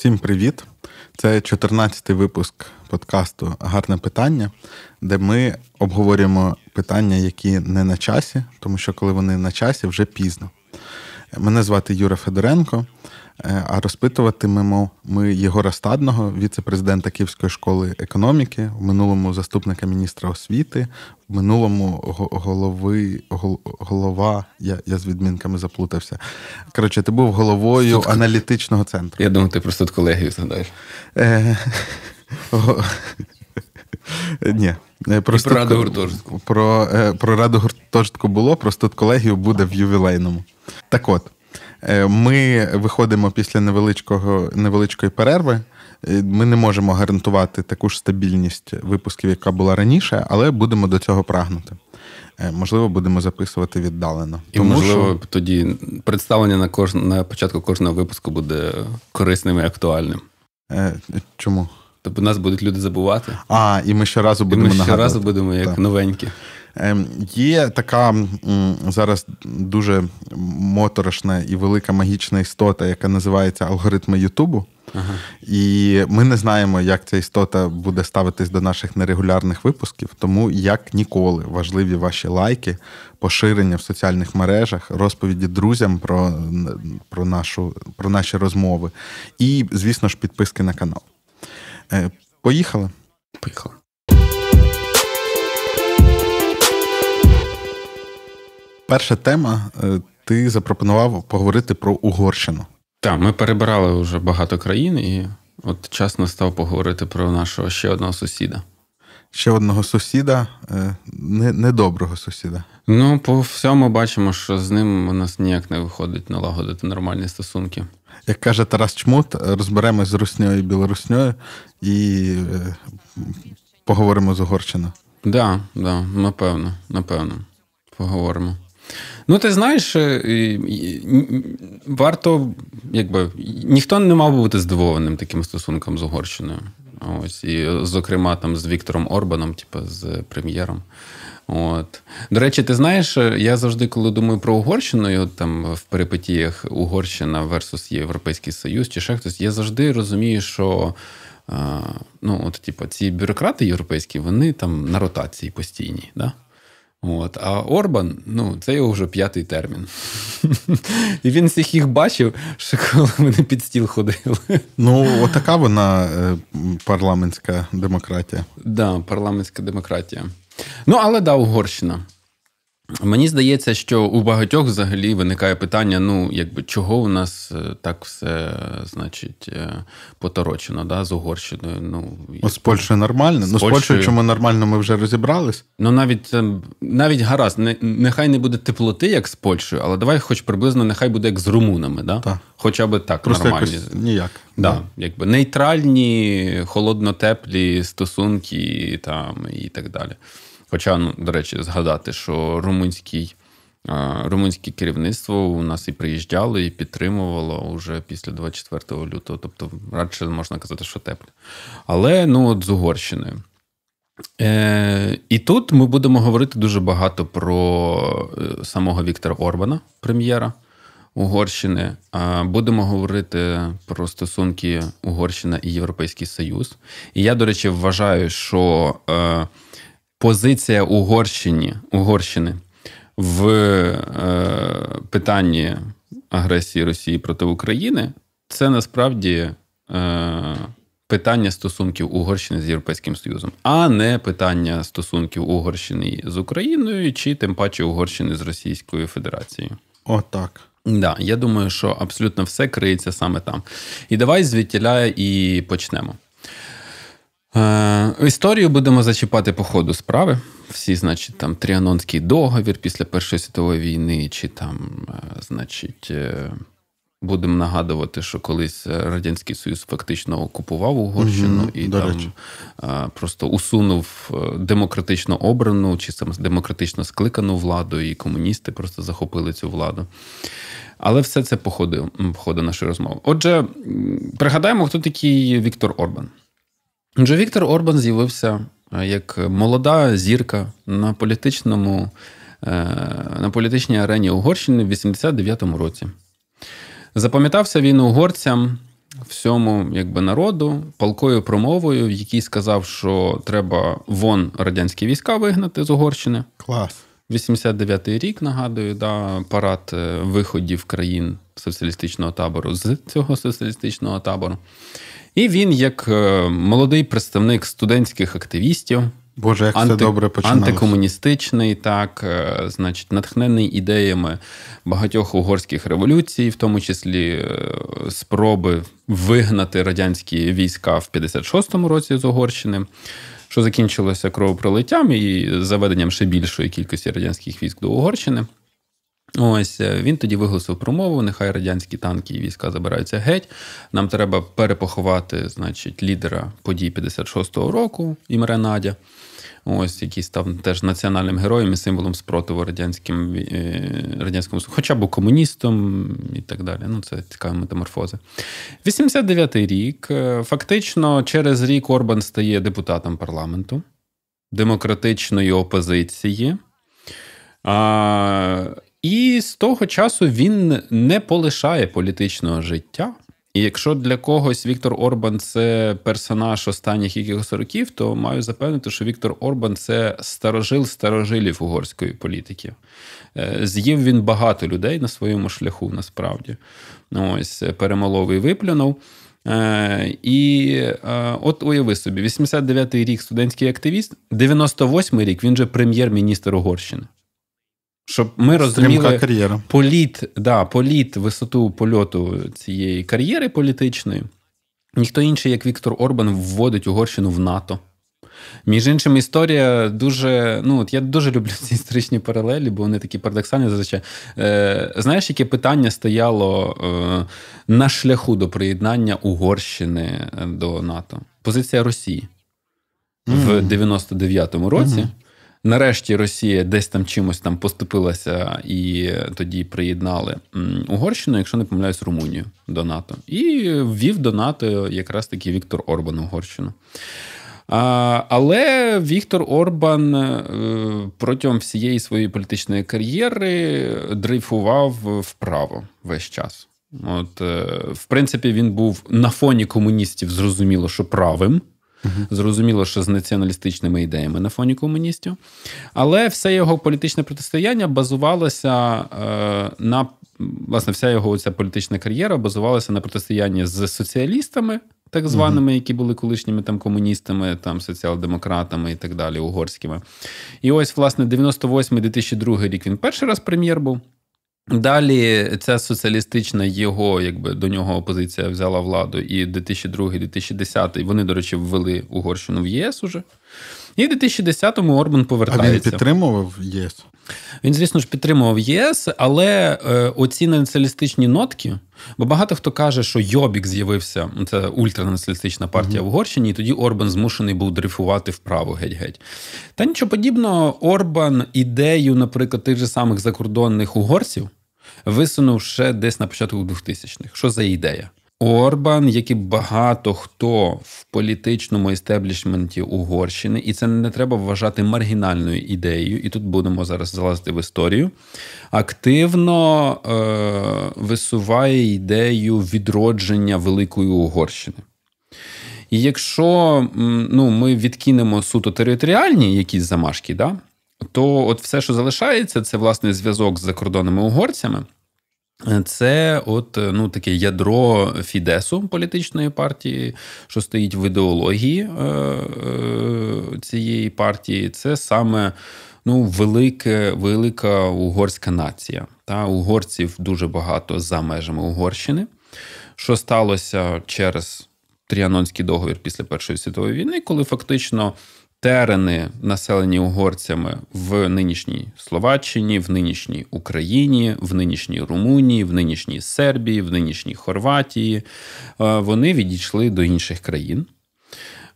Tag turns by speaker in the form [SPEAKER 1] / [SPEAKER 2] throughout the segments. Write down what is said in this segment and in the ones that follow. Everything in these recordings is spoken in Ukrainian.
[SPEAKER 1] Всім привіт! Це 14-й випуск подкасту Гарне питання, де ми обговорюємо питання, які не на часі, тому що коли вони на часі, вже пізно. Мене звати Юра Федоренко, е, а розпитуватимемо ми Єгора Стадного, віце-президента Київської школи економіки, в минулому заступника міністра освіти, в минулому голови голова. Я я з відмінками заплутався. Коротше, ти був головою Тут... аналітичного центру. Я думаю, ти просто колегію згадаєш. Е, ні, е, про раду гуртожитку. Про раду гуртожитку було, просто колегію буде в ювілейному. Так от, е, ми виходимо після невеличкого, невеличкої перерви. Е, ми не можемо гарантувати таку ж стабільність випусків, яка була раніше, але будемо до цього прагнути. Е, можливо, будемо записувати віддалено. І Тому, можливо,
[SPEAKER 2] що... тоді представлення на кож... на початку кожного випуску буде корисним і актуальним. Чому? Тобто нас будуть люди забувати. А, і ми щоразу будемо і ми нагадувати. щоразу будемо як так.
[SPEAKER 1] новенькі. Ем, є така зараз дуже моторошна і велика магічна істота, яка називається алгоритми Ютубу. Ага. І ми не знаємо, як ця істота буде ставитись до наших нерегулярних випусків. Тому як ніколи важливі ваші лайки, поширення в соціальних мережах, розповіді друзям про, про, нашу, про наші розмови. І, звісно ж, підписки на канал. Е, поїхали? Поїхали. перша тема. Е, ти запропонував поговорити про Угорщину.
[SPEAKER 2] Так, ми перебирали вже багато країн, і от час настав поговорити про нашого ще одного сусіда.
[SPEAKER 1] Ще одного сусіда, е, не, недоброго сусіда.
[SPEAKER 2] Ну, по всьому бачимо, що з ним у нас ніяк не виходить налагодити нормальні стосунки. Як каже Тарас Чмут, розберемось
[SPEAKER 1] з русньою і білоруснею, і е, поговоримо з Угорщиною.
[SPEAKER 2] Так, да, да, напевно, напевно, поговоримо. Ну, ти знаєш, е, варто, якби ніхто не мав би бути здивованим таким стосунком з Угорщиною. Ось, І, зокрема, там з Віктором Орбаном, типу, з прем'єром. От. До речі, ти знаєш, е, я завжди, коли думаю про Угорщину, там в перипетіях Угорщина versus Європейський Союз чи ще хтось, я завжди розумію, що е, ну, от, типу, ці бюрократи європейські, вони там на ротації постійні. Да? От. А Орбан, ну, це його вже п'ятий термін. І він всіх їх бачив, що коли вони під стіл ходили. Ну, отака
[SPEAKER 1] вона е, парламентська демократія.
[SPEAKER 2] Так, да, парламентська демократія. Ну, але да, Угорщина. Мені здається, що у багатьох взагалі виникає питання: ну, якби чого у нас е, так все значить е, поторочено да, з Угорщиною. Ну,
[SPEAKER 1] ну, З Польщею нормально. З ну, з Польщею чому
[SPEAKER 2] нормально ми вже розібрались? Ну навіть е, навіть гаразд, нехай не буде теплоти, як з Польщею, але давай, хоч приблизно, нехай буде як з румунами. Да? Так. Хоча би так Просто нормальні. Якось ніяк. Да, да. Якби Нейтральні, холодно-теплі стосунки там, і так далі. Хоча, ну, до речі, згадати, що румунський, е, румунське керівництво у нас і приїжджало, і підтримувало вже після 24 лютого. Тобто, радше можна казати, що тепле. Але ну от з Угорщиною. Е, І тут ми будемо говорити дуже багато про е, самого Віктора Орбана, прем'єра Угорщини. Будемо говорити про стосунки Угорщина і Європейський Союз. І я, до речі, вважаю, що. Е, позиція Угорщині, Угорщини в е, питанні агресії Росії проти України це насправді е, питання стосунків Угорщини з Європейським Союзом, а не питання стосунків Угорщини з Україною чи тим паче Угорщини з Російською Федерацією. Отак. Да, я думаю, що абсолютно все криється саме там. І давай звідтіля і почнемо. Е, історію будемо зачіпати по ходу справи. Всі, значить, там Тріанонський договір після Першої світової війни, чи там, е, значить, е, будемо нагадувати, що колись Радянський Союз фактично окупував Угорщину угу, і там речі. просто усунув демократично обрану чи там демократично скликану владу, і комуністи просто захопили цю владу. Але все це по ходу, по ходу нашої розмови. Отже, пригадаємо, хто такий Віктор Орбан. Отже, Віктор Орбан з'явився е, як молода зірка на політичному, е, на політичній арені Угорщини в 89-му році. Запам'ятався він угорцям всьому якби, народу палкою промовою, в якій сказав, що треба вон радянські війська вигнати з Угорщини. Клас. 89-й рік нагадую, да, парад е, виходів країн соціалістичного табору з цього соціалістичного табору. І він, як е, молодий представник студентських активістів, Боже, як анти... це добре починалось. антикомуністичний, так, е, значить, натхнений ідеями багатьох угорських революцій, в тому числі е, спроби вигнати радянські війська в 56-му році з Угорщини. Що закінчилося кровопролиттям і заведенням ще більшої кількості радянських військ до Угорщини. Ось е, він тоді виголосив промову. Нехай радянські танки і війська забираються геть. Нам треба перепоховати, значить, лідера подій 56-го року Імре Надя. Ось який став теж національним героєм і символом спротиву радянським е, радянському хоча б комуністом і так далі. Ну це цікава метаморфоза. 89-й рік. Е, фактично, через рік Орбан стає депутатом парламенту демократичної опозиції. А, і з того часу він не полишає політичного життя. І якщо для когось Віктор Орбан це персонаж останніх якихось років, то маю запевнити, що Віктор Орбан це старожил старожилів угорської політики. Е, з'їв він багато людей на своєму шляху, насправді. Ну, ось е, перемолов е, і виплюнув. І от уяви собі: 89-й рік студентський активіст, 98-й рік він же прем'єр-міністр Угорщини. Щоб ми розуміли політ, да, політ, висоту польоту цієї кар'єри політичної, ніхто інший, як Віктор Орбан, вводить Угорщину в НАТО. Між іншим, історія дуже. Ну, от Я дуже люблю ці історичні паралелі, бо вони такі парадоксальні зазвичай. Е, Знаєш, яке питання стояло е, на шляху до приєднання Угорщини е, до НАТО? Позиція Росії mm. в 99-му році. Mm-hmm. Нарешті Росія десь там чимось там поступилася і тоді приєднали Угорщину, якщо не помиляюсь, Румунію до НАТО. І ввів до НАТО якраз таки Віктор Орбан Угорщину. Але Віктор Орбан е, протягом всієї своєї політичної кар'єри дрейфував вправо весь час. От, е, в принципі, він був на фоні комуністів, зрозуміло, що правим. Зрозуміло, що з націоналістичними ідеями на фоні комуністів. Але все його політичне протистояння базувалося е, на власне, вся його ця політична кар'єра базувалася на протистоянні з соціалістами. Так званими, які були колишніми там комуністами, там соціал-демократами і так далі, угорськими. І ось, власне, 98-2002 рік він перший раз прем'єр був. Далі ця соціалістична його, якби до нього опозиція взяла владу, і 2002-2010 вони, до речі, ввели Угорщину в ЄС уже. І в 2010-му Орбан повертається. А Він підтримував ЄС. Він, звісно ж, підтримував ЄС, але е, оці націоналістичні нотки, бо багато хто каже, що Йобік з'явився, це ультранаціоналістична партія mm-hmm. в Угорщині, і тоді Орбан змушений був дрейфувати вправо геть-геть. Та нічого подібного, Орбан ідею, наприклад, тих же самих закордонних угорців висунув ще десь на початку 2000-х. Що за ідея? Орбан, як і багато хто в політичному істеблішменті Угорщини, і це не треба вважати маргінальною ідеєю, і тут будемо зараз залазити в історію. Активно е- висуває ідею відродження Великої Угорщини. І якщо ну, ми відкинемо суто територіальні якісь замашки, да, то от все, що залишається, це власне зв'язок з закордонними угорцями. Це от е, ну таке ядро Фідесу політичної партії, що стоїть в ідеології е, е, цієї партії. Це саме ну, велике, велика угорська нація. Та угорців дуже багато за межами Угорщини. Що сталося через Тріанонський договір після Першої світової війни, коли фактично терени, населені угорцями в нинішній Словаччині, в нинішній Україні, в нинішній Румунії, в нинішній Сербії, в нинішній Хорватії, е, вони відійшли до інших країн.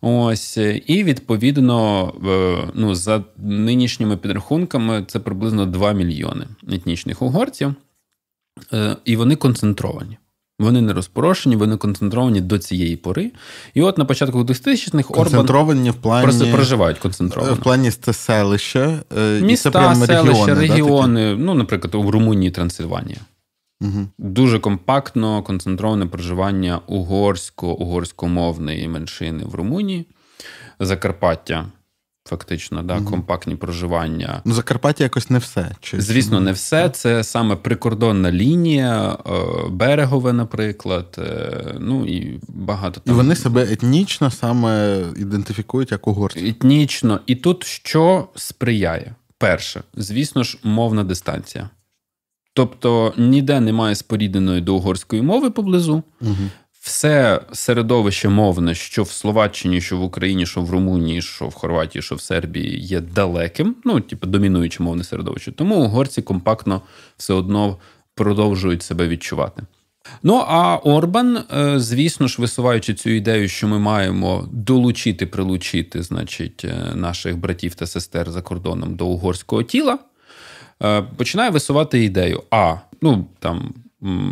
[SPEAKER 2] Ось, і відповідно, е, ну, за нинішніми підрахунками, це приблизно 2 мільйони етнічних угорців, е, і вони концентровані. Вони не розпорошені, вони концентровані до цієї пори. І от на початку 2000-х концентровані в плані проживають концентровано. В плані це селище, міста, це прямо селища, регіони, регіони да, ну, наприклад, в Румунії, Трансильванія. Угу. Дуже компактно концентроване проживання угорсько-угорськомовної меншини в Румунії, Закарпаття Фактично, да, mm компактні проживання.
[SPEAKER 1] Ну, Закарпаття якось не все.
[SPEAKER 2] Чи... Звісно, не все. Це саме прикордонна лінія, е, берегове, наприклад. Е, ну і багато там. І вони себе етнічно саме ідентифікують як угорці. Етнічно. І тут що сприяє? Перше, звісно ж, мовна дистанція. Тобто ніде немає спорідненої до угорської мови поблизу. Угу все середовище мовне, що в Словаччині, що в Україні, що в Румунії, що в Хорватії, що в Сербії, є далеким, ну типу домінуюче мовне середовище. Тому угорці компактно все одно продовжують себе відчувати. Ну а Орбан, е, звісно ж, висуваючи цю ідею, що ми маємо долучити, прилучити, значить, е, наших братів та сестер за кордоном до угорського тіла, е, починає висувати ідею: а ну там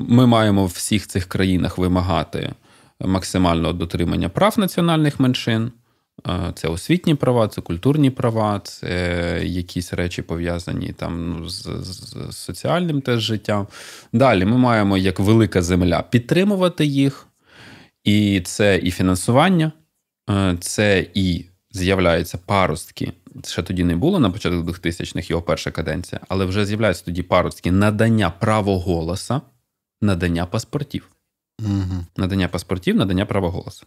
[SPEAKER 2] ми маємо в всіх цих країнах вимагати максимального дотримання прав національних меншин. Е, це освітні права, це культурні права, це якісь речі пов'язані там ну, з, з соціальним теж життям. Далі ми маємо як велика земля підтримувати їх, і це і фінансування, е, це і з'являються паростки. Ще тоді не було на початку 2000-х, його перша каденція, але вже з'являються тоді паростки надання право голоса надання паспортів. Угу. Надання паспортів, надання права голосу.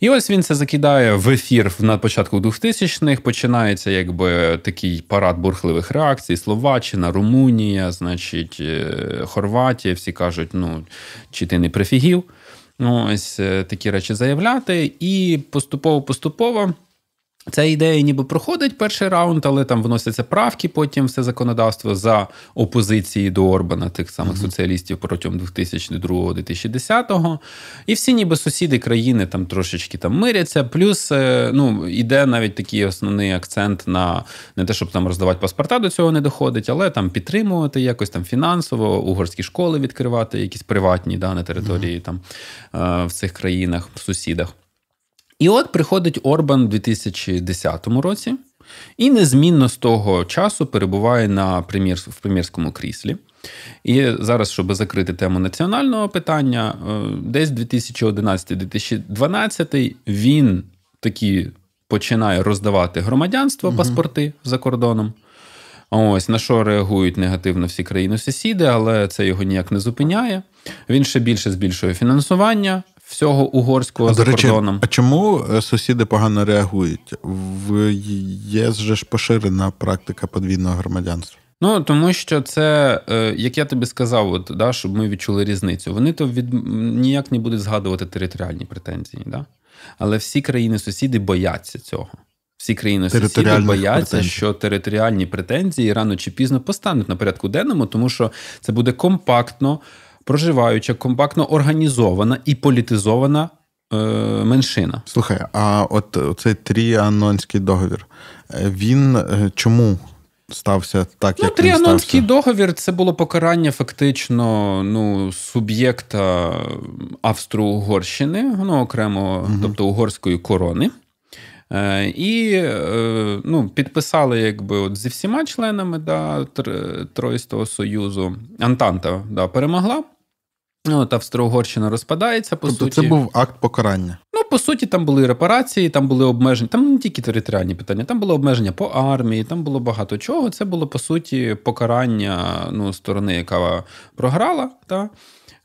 [SPEAKER 2] І ось він це закидає в ефір на початку 2000-х. Починається якби такий парад бурхливих реакцій: Словаччина, Румунія, значить, е, Хорватія. Всі кажуть, ну чи ти не прифігів. Ну, Ось е, такі речі заявляти. І поступово-поступово Ця ідея ніби проходить перший раунд, але там вносяться правки потім все законодавство за опозиції до Орбана, тих самих mm-hmm. соціалістів протягом 2002-2010. І всі ніби сусіди країни там трошечки там миряться. Плюс е, ну, іде навіть такий основний акцент на не те, щоб там роздавати паспорта, до цього не доходить, але там підтримувати якось там фінансово, угорські школи відкривати, якісь приватні да, на території mm-hmm. там е, в цих країнах, в сусідах. І от приходить Орбан у 2010 році і незмінно з того часу перебуває на прем'єр, в прем'єрському кріслі. І зараз, щоб закрити тему національного питання, е, десь 2011-2012 він такі починає роздавати громадянство угу. паспорти за кордоном. Ось на що реагують негативно всі країни-сусіди, але це його ніяк не зупиняє. Він ще більше збільшує фінансування всього угорського а, за речі, кордоном.
[SPEAKER 1] А чому е, сусіди погано реагують? В ЄС же ж поширена практика подвійного громадянства.
[SPEAKER 2] Ну тому що це, е, як я тобі сказав, от, да, щоб ми відчули різницю. Вони то від ніяк не будуть згадувати територіальні претензії, да? але всі країни-сусіди бояться цього. Всі країни сусіди бояться, претензій. що територіальні претензії рано чи пізно постануть на порядку денному, тому що це буде компактно проживаюча, компактно організована і політизована е, меншина.
[SPEAKER 1] Слухай, а от цей тріанонський договір, е, він е, чому? Стався так, ну, як Ну, Тріанонський
[SPEAKER 2] договір це було покарання фактично ну, суб'єкта Австро-Угорщини, ну, окремо, угу. тобто угорської корони. Е, і ну, підписали якби, от, зі всіма членами да, Троїстого Союзу. Антанта да, перемогла. Ну, от Австро-Угорщина розпадається, по тобто суті. Це був акт покарання. Ну, по суті, там були репарації, там були обмеження, там не тільки територіальні питання, там було обмеження по армії, там було багато чого. Це було, по суті, покарання ну, сторони, яка програла. Та?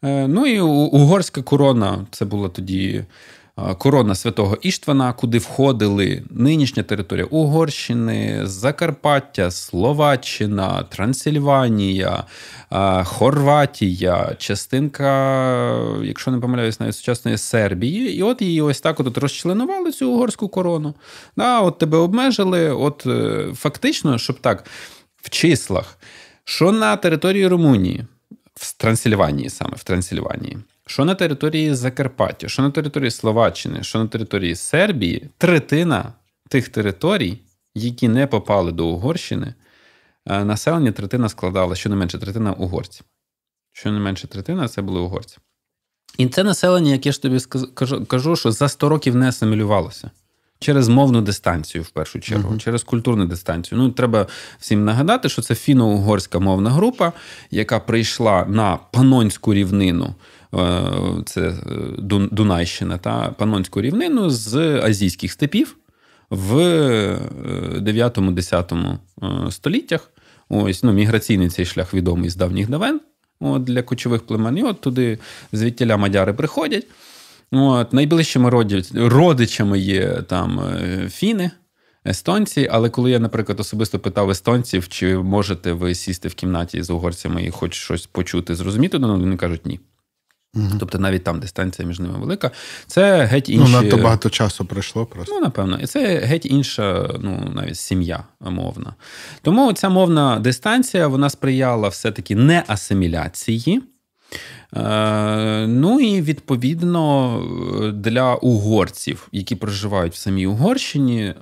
[SPEAKER 2] Е, ну і угорська корона це була тоді корона святого Іштвана, куди входили нинішня територія Угорщини, Закарпаття, Словаччина, Трансильванія, Хорватія, частинка, якщо не помиляюсь, навіть сучасної Сербії. І от її ось так от розчленували цю угорську корону. Да, От тебе обмежили. От е, фактично, щоб так в числах, що на території Румунії. В Трансильванії саме в Трансильванії що на території Закарпаття, що на території Словаччини, що на території Сербії, третина тих територій, які не попали до Угорщини, е, населення третина складала, щонайменше третина угорців. Щонайменше третина це були угорці. І це населення, яке ж тобі кажу, що за 100 років не асимілювалося. Через мовну дистанцію, в першу чергу, uh-huh. через культурну дистанцію. Ну, треба всім нагадати, що це фіно-угорська мовна група, яка прийшла на панонську рівнину Е, це е, Дунайщина та Панонську рівнину з азійських степів в 9-10 е, століттях. Ось ну, міграційний цей шлях відомий з давніх давен от, для кочових племен. І от туди звідтіля мадяри приходять. От, Найближчими родичами є там фіни. Естонці, але коли я, наприклад, особисто питав естонців, чи можете ви сісти в кімнаті з угорцями і хоч щось почути, зрозуміти, то вони кажуть ні. Угу. Тобто навіть там дистанція між ними велика. Це геть інша. Ну, надто багато часу пройшло просто. Ну, напевно. І це геть інша, ну, навіть сім'я мовна. Тому ця мовна дистанція вона сприяла все-таки не асиміляції. Е, ну і відповідно е, для угорців, які проживають в самій Угорщині, е,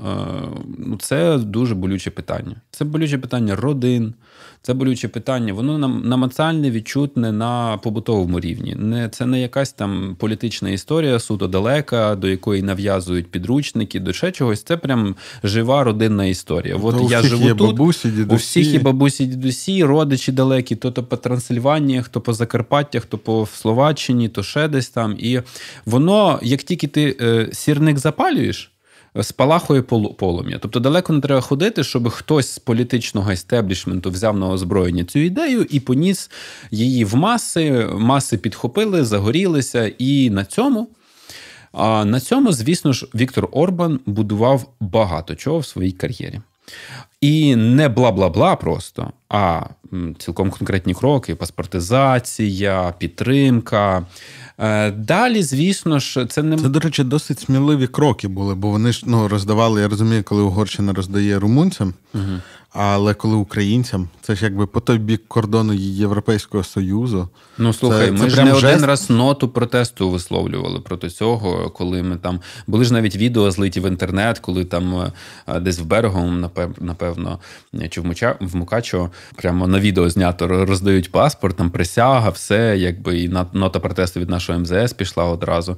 [SPEAKER 2] ну, це дуже болюче питання. Це болюче питання родин. Це болюче питання. Воно нам намацальне, відчутне на побутовому рівні. Не це не якась там політична історія, суто далека, до якої нав'язують підручники, до ще чогось. Це прям жива родинна історія. От я живу тут бабусі, дідусі. у всіх і бабусі, дідусі, родичі далекі, то то по Трансильванії, хто по Закарпаттях, хто по Словаччині, то ще десь там. І воно, як тільки ти е, сірник запалюєш спалахує полум'я. Тобто далеко не треба ходити, щоб хтось з політичного естеблішменту взяв на озброєння цю ідею і поніс її в маси, маси підхопили, загорілися, і на цьому. на цьому, звісно ж, Віктор Орбан будував багато чого в своїй кар'єрі. І не бла бла бла просто, а цілком конкретні кроки: паспортизація, підтримка, Е, далі, звісно ж, це не це, до речі,
[SPEAKER 1] досить сміливі кроки були, бо вони ж ну роздавали. Я розумію, коли Угорщина роздає румунцям. Угу. Але коли українцям, це ж якби по той бік кордону Європейського Союзу.
[SPEAKER 2] Ну слухай, це, ми це ж не жест... один раз ноту протесту висловлювали проти цього, коли ми там були ж навіть відео злиті в інтернет, коли там е, десь в берегом, напевно, чи в Муча в Мукачо прямо на відео знято роздають паспорт, там присяга, все, якби і нота протесту від нашого МЗС пішла одразу.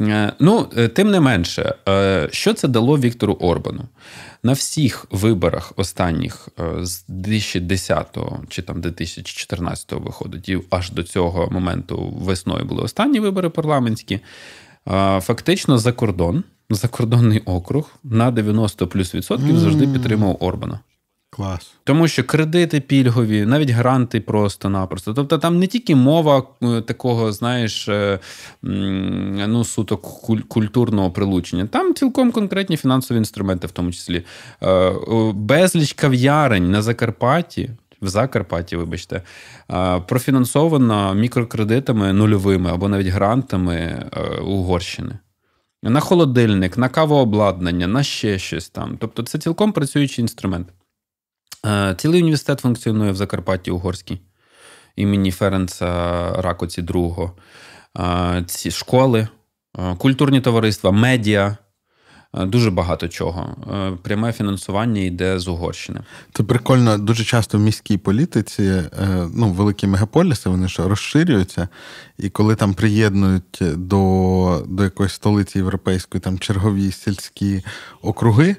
[SPEAKER 2] Е, ну, е, тим не менше, е, що це дало Віктору Орбану? На всіх виборах останніх з 2010 чи там 2014 виходить, і аж до цього моменту весною були останні вибори парламентські. Фактично, за кордон, закордонний округ на 90 плюс відсотків завжди підтримав Орбана. Клас. Тому що кредити пільгові, навіть гранти просто-напросто. Тобто там не тільки мова е, такого, знаєш, е, ну, суто культурного прилучення, там цілком конкретні фінансові інструменти, в тому числі. Е, безліч кав'ярень на Закарпатті. В Закарпатті, вибачте, профінансовано мікрокредитами нульовими або навіть грантами Угорщини. На холодильник, на кавообладнання, на ще щось там. Тобто, це цілком працюючий інструмент. Е, цілий університет функціонує в Закарпатті Угорській імені Ференца Ракоці II. Е, ці школи, е, культурні товариства, медіа. Дуже багато чого. Пряме фінансування йде з Угорщини.
[SPEAKER 1] Це прикольно, дуже часто в міській політиці, ну, великі мегаполіси, вони ж розширюються. І коли там приєднують до до якоїсь столиці європейської там чергові сільські округи,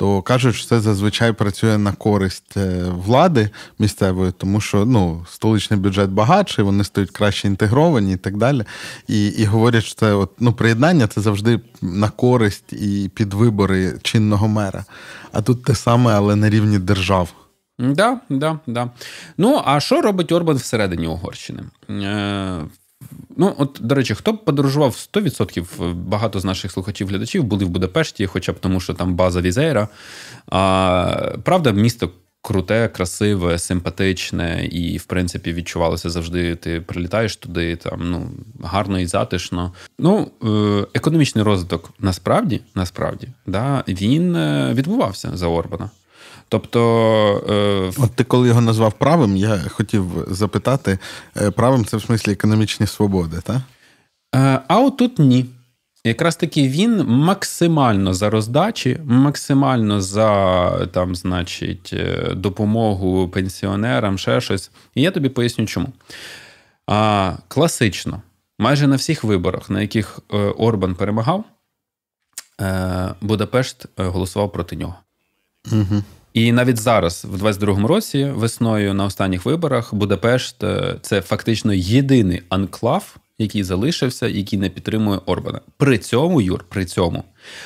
[SPEAKER 1] то кажуть, що це зазвичай працює на користь е, влади місцевої, тому що ну, столичний бюджет багатший, вони стають краще інтегровані і так далі. І і говорять, що це от, ну, приєднання це завжди на користь і під вибори чинного мера. А тут те саме, але на
[SPEAKER 2] рівні держав. Да, да, да. Ну а що робить Орбан всередині Угорщини? Е, Ну, от, до речі, хто б подорожував 100%, е, багато з наших слухачів-глядачів були в Будапешті, хоча б тому, що там база візейра. А, Правда, місто круте, красиве, симпатичне, і, в принципі, відчувалося завжди. Ти прилітаєш туди, там ну, гарно і затишно. Ну, е, економічний розвиток насправді, насправді, да, він е, відбувався за Орбана. Тобто, е, От ти коли його назвав правим, я хотів запитати, е,
[SPEAKER 1] правим це в смислі економічні свободи, так?
[SPEAKER 2] Е, а отут ні. Якраз таки він максимально за роздачі, максимально за там, значить, допомогу пенсіонерам, ще щось. І я тобі поясню, чому. А, Класично, майже на всіх виборах, на яких Орбан перемагав, Будапешт голосував проти нього. Угу. І навіть зараз, в 22-му році, весною на останніх виборах, Будапешт е, це фактично єдиний анклав, який залишився, який не підтримує Орбана. При цьому, Юр, при цьому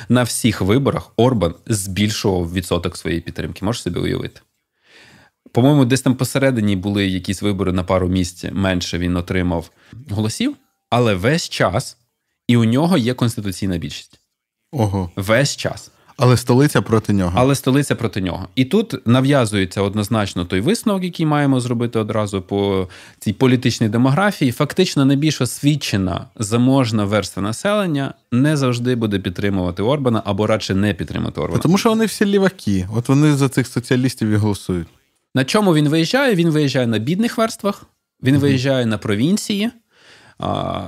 [SPEAKER 2] на всіх виборах Орбан збільшував відсоток своєї підтримки. Можеш собі уявити? По-моєму, десь там посередині були якісь вибори на пару місць. Менше він отримав голосів, але весь час і у нього є конституційна більшість. Ого. Весь час. Але столиця проти нього. Але столиця проти нього. І тут нав'язується однозначно той висновок, який маємо зробити одразу по цій політичній демографії. Фактично, найбільш освічена заможна верства населення не завжди буде підтримувати Орбана або радше не підтримати Орбана. Тому що вони всі ліваки. От вони за цих соціалістів і голосують. На чому він виїжджає? Він виїжджає на бідних верствах, він mm виїжджає на провінції.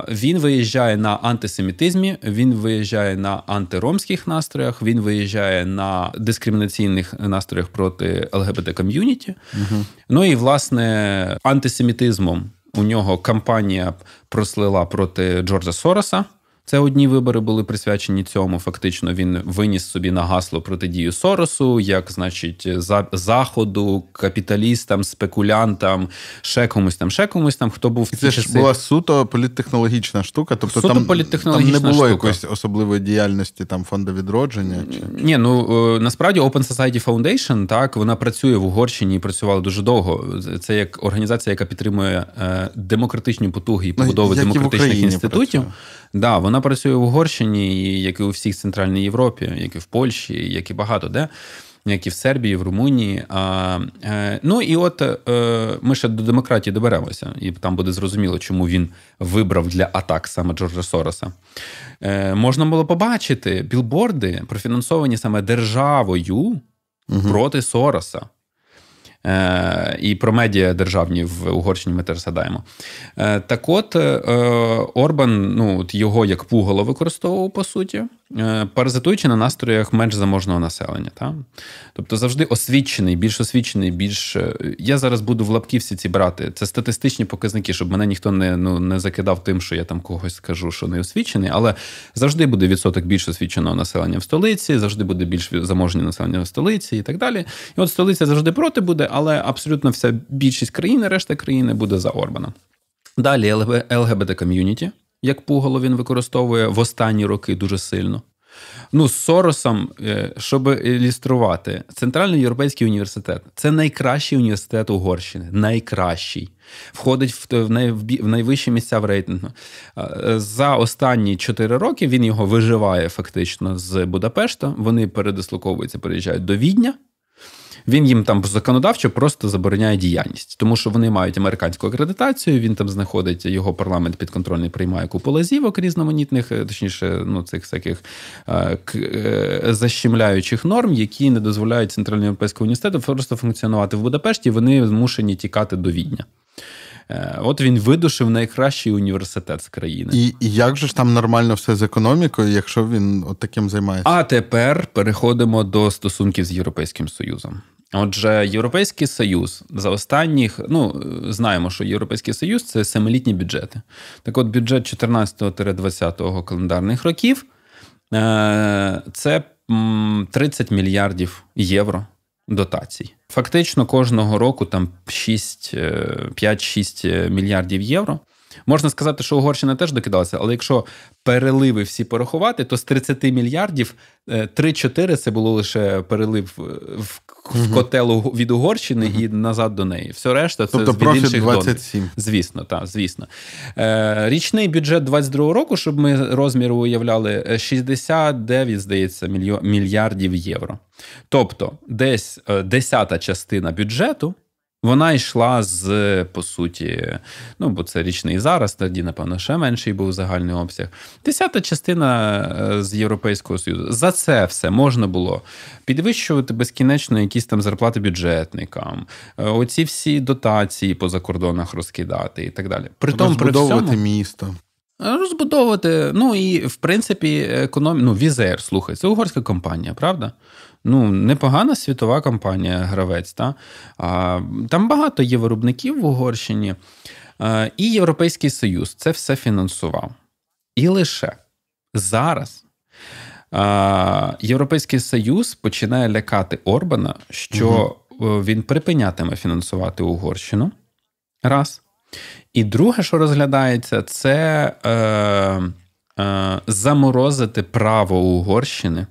[SPEAKER 2] Він виїжджає на антисемітизмі, він виїжджає на антиромських настроях, він виїжджає на дискримінаційних настроях проти ЛГБТ ком'юніті. Угу. Ну і власне антисемітизмом у нього кампанія прослила проти Джорджа Сороса. Це одні вибори були присвячені цьому. Фактично, він виніс собі на гасло протидію Соросу, як, значить, за заходу, капіталістам, спекулянтам, ще комусь там, ще комусь там. Хто був це ж була суто політтехнологічна штука, тобто суто там, політтехнологічна там не було штука. якоїсь особливої
[SPEAKER 1] діяльності там фонду відродження? Чи
[SPEAKER 2] ні, ну е, насправді Open Society Foundation, так вона працює в Угорщині і працювала дуже довго. Це як організація, яка підтримує е, демократичні потуги і побудови ну, демократичних інститутів. Працює. Да, вона вона працює в Угорщині, як і у всіх Центральній Європі, як і в Польщі, як і багато де. Як і в Сербії, в Румунії. А, е, Ну і от е, ми ще до демократії доберемося, і там буде зрозуміло, чому він вибрав для атак саме Джорджа Сороса. Е, Можна було побачити білборди, профінансовані саме державою угу. проти Сороса. Е, і про медіа державні в Угорщині ми теж згадаємо. Е, так от е, Орбан, ну от його як пугало використовував по суті. Е, паразитуючи на настроях менш заможного населення, Та? тобто завжди освічений, більш освічений, більш е, я зараз буду в Лапківці ці брати. Це статистичні показники, щоб мене ніхто не ну, не закидав тим, що я там когось скажу, що не освічений, але завжди буде відсоток більш освіченого населення в столиці, завжди буде більш заможне населення в столиці і так далі. І от столиця завжди проти буде, але абсолютно вся більшість країни, решта країни буде за Орбана. Далі ЛГБТ ком'юніті як пугало він використовує в останні роки дуже сильно. Ну, з Соросом, е, щоб ілюструвати, Центральний Європейський університет це найкращий університет Угорщини. Найкращий. Входить в найвищі місця в рейтингу. Е, за останні 4 роки він його виживає фактично з Будапешта. Вони передислоковуються, переїжджають до Відня. Він їм там законодавчо просто забороняє діяльність, тому що вони мають американську акредитацію. Він там знаходить його парламент підконтрольний, приймає купу лазівок різноманітних, е, точніше, ну цих всяких е, е, защемляючих норм, які не дозволяють Центральноєвропейському університету просто функціонувати в Будапешті. Вони змушені тікати до Відня. Е, от він видушив найкращий університет з країни, і і як же ж там нормально все з економікою, якщо
[SPEAKER 1] він от таким займається? А
[SPEAKER 2] тепер переходимо до стосунків з європейським союзом. Отже, Європейський Союз за останніх, ну знаємо, що Європейський Союз це семилітні бюджети. Так от, бюджет 14 20 календарних років е, це 30 мільярдів євро дотацій. Фактично кожного року там 5-6 е, мільярдів євро. Можна сказати, що Угорщина теж докидалася, але якщо переливи всі порахувати, то з 30 мільярдів 3-4 е, це було лише перелив е, в, в котел від Угорщини uh і назад до неї. Все решта це тобто, від інших 27. Донорів. Звісно, так, звісно. Е, річний бюджет 22 року, щоб ми розміри уявляли, 69, здається, мільярдів євро. Тобто, десь десята частина бюджету. Вона йшла з по суті, ну бо це річний зараз, тоді, напевно, ще менший був загальний обсяг. Десята частина е, з Європейського Союзу. За це все можна було підвищувати безкінечно якісь там зарплати бюджетникам, е, оці всі дотації по закордонах розкидати і так далі. Притом розбудовувати при всьому, місто. Е, розбудовувати. Ну і в принципі, економ... ну, Візер, слухай, це угорська компанія, правда? ну, непогана світова компанія, гравець. Та? А, Там багато є виробників в Угорщині. А, е, і Європейський Союз це все фінансував. І лише зараз. Е, Європейський Союз починає лякати Орбана, що угу. він припинятиме фінансувати Угорщину. Раз. І друге, що розглядається, це е, е, заморозити право Угорщини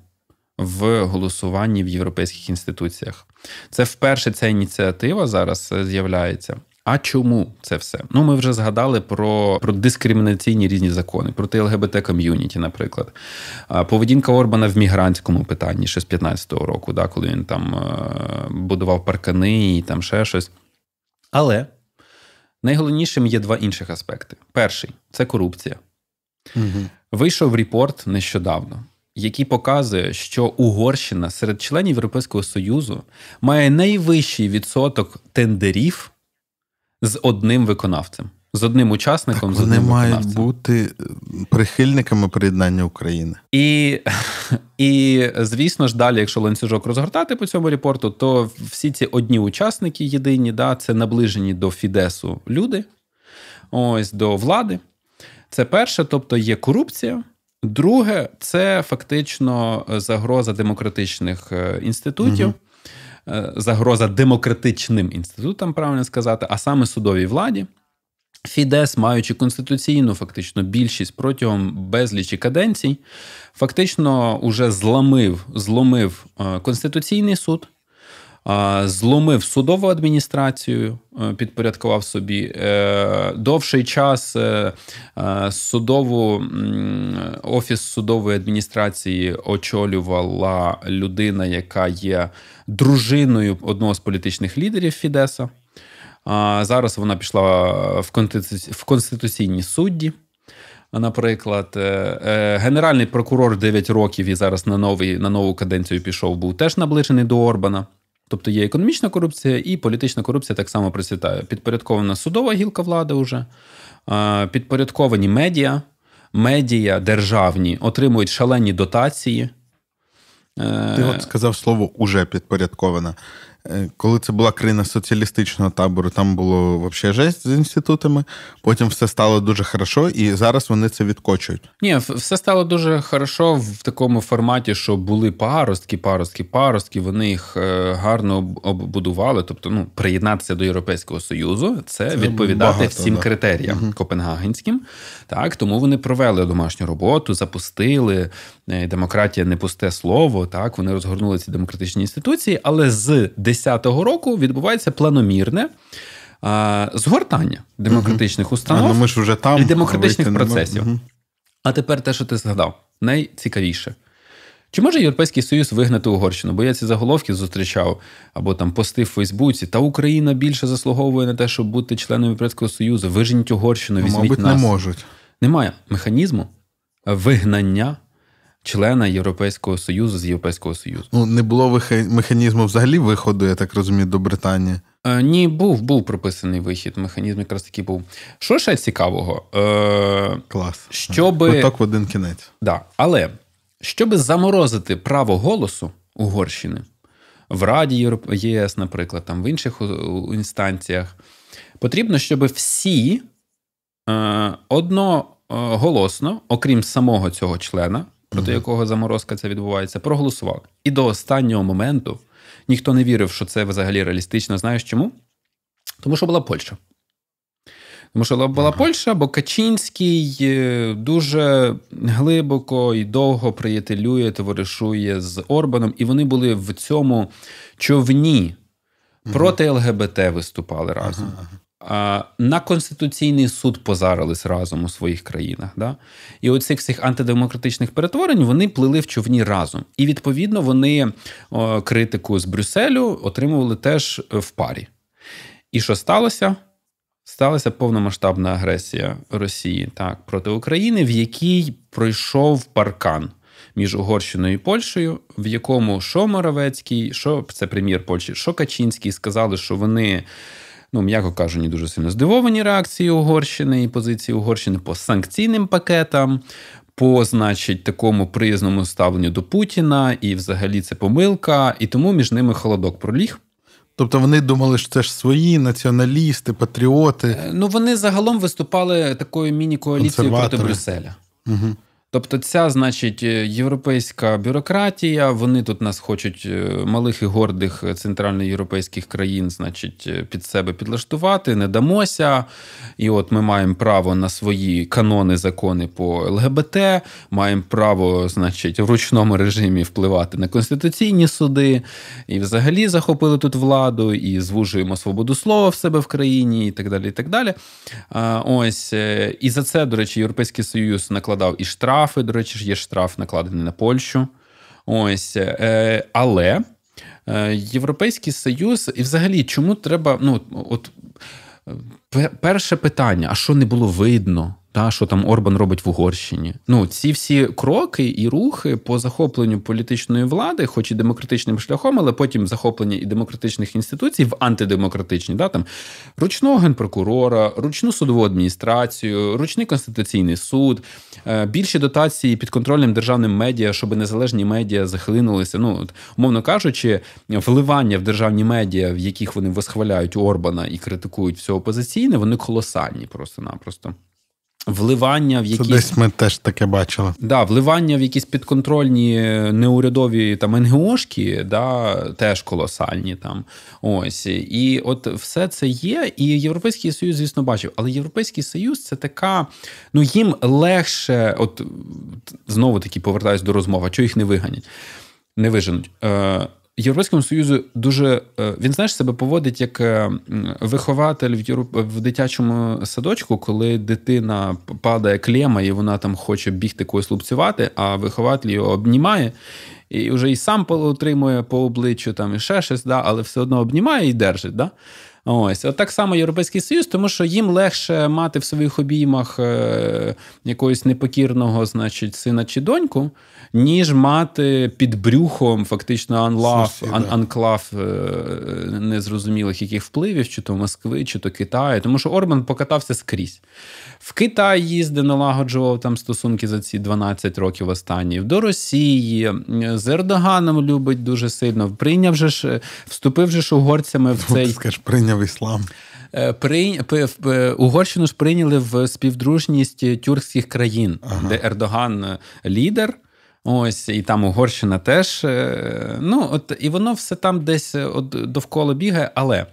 [SPEAKER 2] в голосуванні в європейських інституціях. Це вперше ця ініціатива зараз е, з'являється. А чому це все? Ну, ми вже згадали про про дискримінаційні різні закони, про ЛГБТ ком'юніті, наприклад, поведінка Орбана в мігрантському питанні ще з 15-го року, да, коли він там е, будував паркани і там ще щось. Але найголовнішим є два інших аспекти: перший це корупція. Угу. Вийшов репорт нещодавно. Які показує, що Угорщина серед членів Європейського Союзу має найвищий відсоток тендерів з одним виконавцем, з одним учасником, так, з одним вони виконавцем.
[SPEAKER 1] мають бути е, прихильниками приєднання України.
[SPEAKER 2] І, і звісно ж, далі, якщо ланцюжок розгортати по цьому репорту, то всі ці одні учасники єдині, да, це наближені до Фідесу люди, ось до влади. Це перше, тобто є корупція. Друге, це фактично е, загроза демократичних е, інститутів. Угу. Загроза демократичним інститутам, правильно сказати, а саме судовій владі, Фідес, маючи конституційну фактично більшість протягом безлічі каденцій, фактично уже зламив, зломив Конституційний суд, зломив судову адміністрацію, е, підпорядкував собі е, довший час е, судову офіс судової адміністрації очолювала людина, яка є дружиною одного з політичних лідерів Фідеса. Зараз вона пішла в конституційні судді. Наприклад, генеральний прокурор 9 років і зараз на новий, на нову каденцію пішов, був теж наближений до Орбана. Тобто є економічна корупція і політична корупція так само процвітає. Підпорядкована судова гілка влади вже, підпорядковані медіа, медіа державні отримують шалені дотації. Ти от сказав слово уже
[SPEAKER 1] підпорядкована. Е, коли це була країна соціалістичного табору, там було взагалі жесть з інститутами. Потім все стало дуже хорошо, і зараз вони це відкочують.
[SPEAKER 2] Ні, все стало дуже хорошо в такому форматі, що були паростки, паростки, паростки. Вони їх е, гарно оббудували. Тобто, ну приєднатися до Європейського союзу, це, це відповідати багато, всім да. критеріям угу. копенгагенським. Так тому вони провели домашню роботу, запустили е, демократія не пусте слово. Так вони розгорнули ці демократичні інституції, але з 10 2010 року відбувається планомірне. Згортання демократичних установ а, ну ми ж вже там і демократичних процесів. Угу. А тепер те, що ти згадав, найцікавіше. Чи може Європейський Союз вигнати Угорщину? Бо я ці заголовки зустрічав або там пости в Фейсбуці, та Україна більше заслуговує на те, щоб бути членом Європейського Союзу, виженіть Угорщину, ну, візьміть мабуть, нас. не можуть. Немає механізму вигнання члена Європейського Союзу з Європейського Союзу.
[SPEAKER 1] Ну не було механізму взагалі виходу, я так розумію,
[SPEAKER 2] до Британії. Е, ні, був був прописаний вихід. Механізм якраз таки був. Що ще цікавого? Е, Клас. Щоби... Куток в один кінець. Да. Але щоб заморозити право голосу Угорщини в Раді ЄС, наприклад, там в інших інстанціях, потрібно, щоб всі е, одноголосно, е, окрім самого цього члена проти mm-hmm. якого заморозка це відбувається, проголосував. І до останнього моменту ніхто не вірив, що це взагалі реалістично. Знаєш чому? Тому що була Польща. Тому що була Польща, бо Качинський е, дуже глибоко і довго приятелює, товаришує з Орбаном, і вони були в цьому човні проти ЛГБТ виступали разом. Ага, ага. На Конституційний суд позарились разом у своїх країнах. Да? І оцих всіх антидемократичних перетворень вони плили в човні разом. І відповідно вони критику з Брюсселю отримували теж е, в парі. І що сталося? Сталася повномасштабна агресія Росії так, проти України, в якій пройшов паркан. Між Угорщиною і Польщею, в якому що Моравецький, що це прем'єр Польщі, що Качинський сказали, що вони ну, м'яко кажучи, дуже сильно здивовані реакції Угорщини і позиції Угорщини по санкційним пакетам. По, значить, такому приязному ставленню до Путіна, і взагалі це помилка, і тому між ними холодок проліг. Тобто вони думали, що це ж свої націоналісти, патріоти. Е, ну вони загалом виступали такою міні-коаліцією проти Брюсселя. Угу. Тобто, ця, значить, е, європейська бюрократія, вони тут нас хочуть е, малих і гордих е, центральноєвропейських країн, значить, під себе підлаштувати, не дамося. І от ми маємо право на свої канони, закони по ЛГБТ, маємо право, значить, в ручному режимі впливати на конституційні суди, і взагалі захопили тут владу, і звужуємо свободу слова в себе в країні, і так далі. І так далі. А Ось і за це, до речі, Європейський Союз накладав і штраф штрафи. До речі, є штраф накладений на Польщу. Ось, е, е, але е, Європейський Союз і взагалі чому треба? ну, от перше питання: а що не було видно? Та що там Орбан робить в Угорщині? Ну ці всі кроки і рухи по захопленню політичної влади, хоч і демократичним шляхом, але потім захоплення і демократичних інституцій в антидемократичні, да там ручного генпрокурора, ручну судову адміністрацію, ручний конституційний суд, е, більші дотації під підконтрольним державним медіа, щоб незалежні медіа захлинулися. Ну умовно кажучи, вливання в державні медіа, в яких вони висхваляють Орбана і критикують всю опозиційну, ціни вони колосальні просто-напросто. Вливання в якісь Це десь
[SPEAKER 1] ми теж таке бачили.
[SPEAKER 2] Да, вливання в якісь підконтрольні неурядові там НГОшки, да, теж колосальні там. Ось і от все це є. І Європейський Союз, звісно, бачив. Але Європейський Союз це така, ну їм легше, от знову таки повертаюсь до розмови, що їх не виганять. Не виженуть. Е, Європейському Союзу дуже е, він знаєш себе поводить як е, вихователь в європ... в дитячому садочку, коли дитина падає клема і вона там хоче бігти когось лупцювати, а вихователь його обнімає і вже і сам отримує по обличчю там і ще щось, да, але все одно обнімає і держить. Да? Ось От так само європейський союз, тому що їм легше мати в своїх обіймах е, якогось непокірного, значить, сина чи доньку ніж мати під брюхом фактично анлав, ан, анклав е, незрозумілих яких впливів, чи то Москви, чи то Китаю. Тому що Орбан покатався скрізь. В Китай їздив, налагоджував там стосунки за ці 12 років останніх. До Росії з Ердоганом любить дуже сильно. Прийняв же ж, е, вступив же ж угорцями в ну, цей. Скажеш, прийняв іслам. Е, При... Угорщину ж прийняли в співдружність тюркських країн, ага. де Ердоган лідер, Ось і там Угорщина теж. Е, ну от і воно все там десь е, от довкола бігає. Але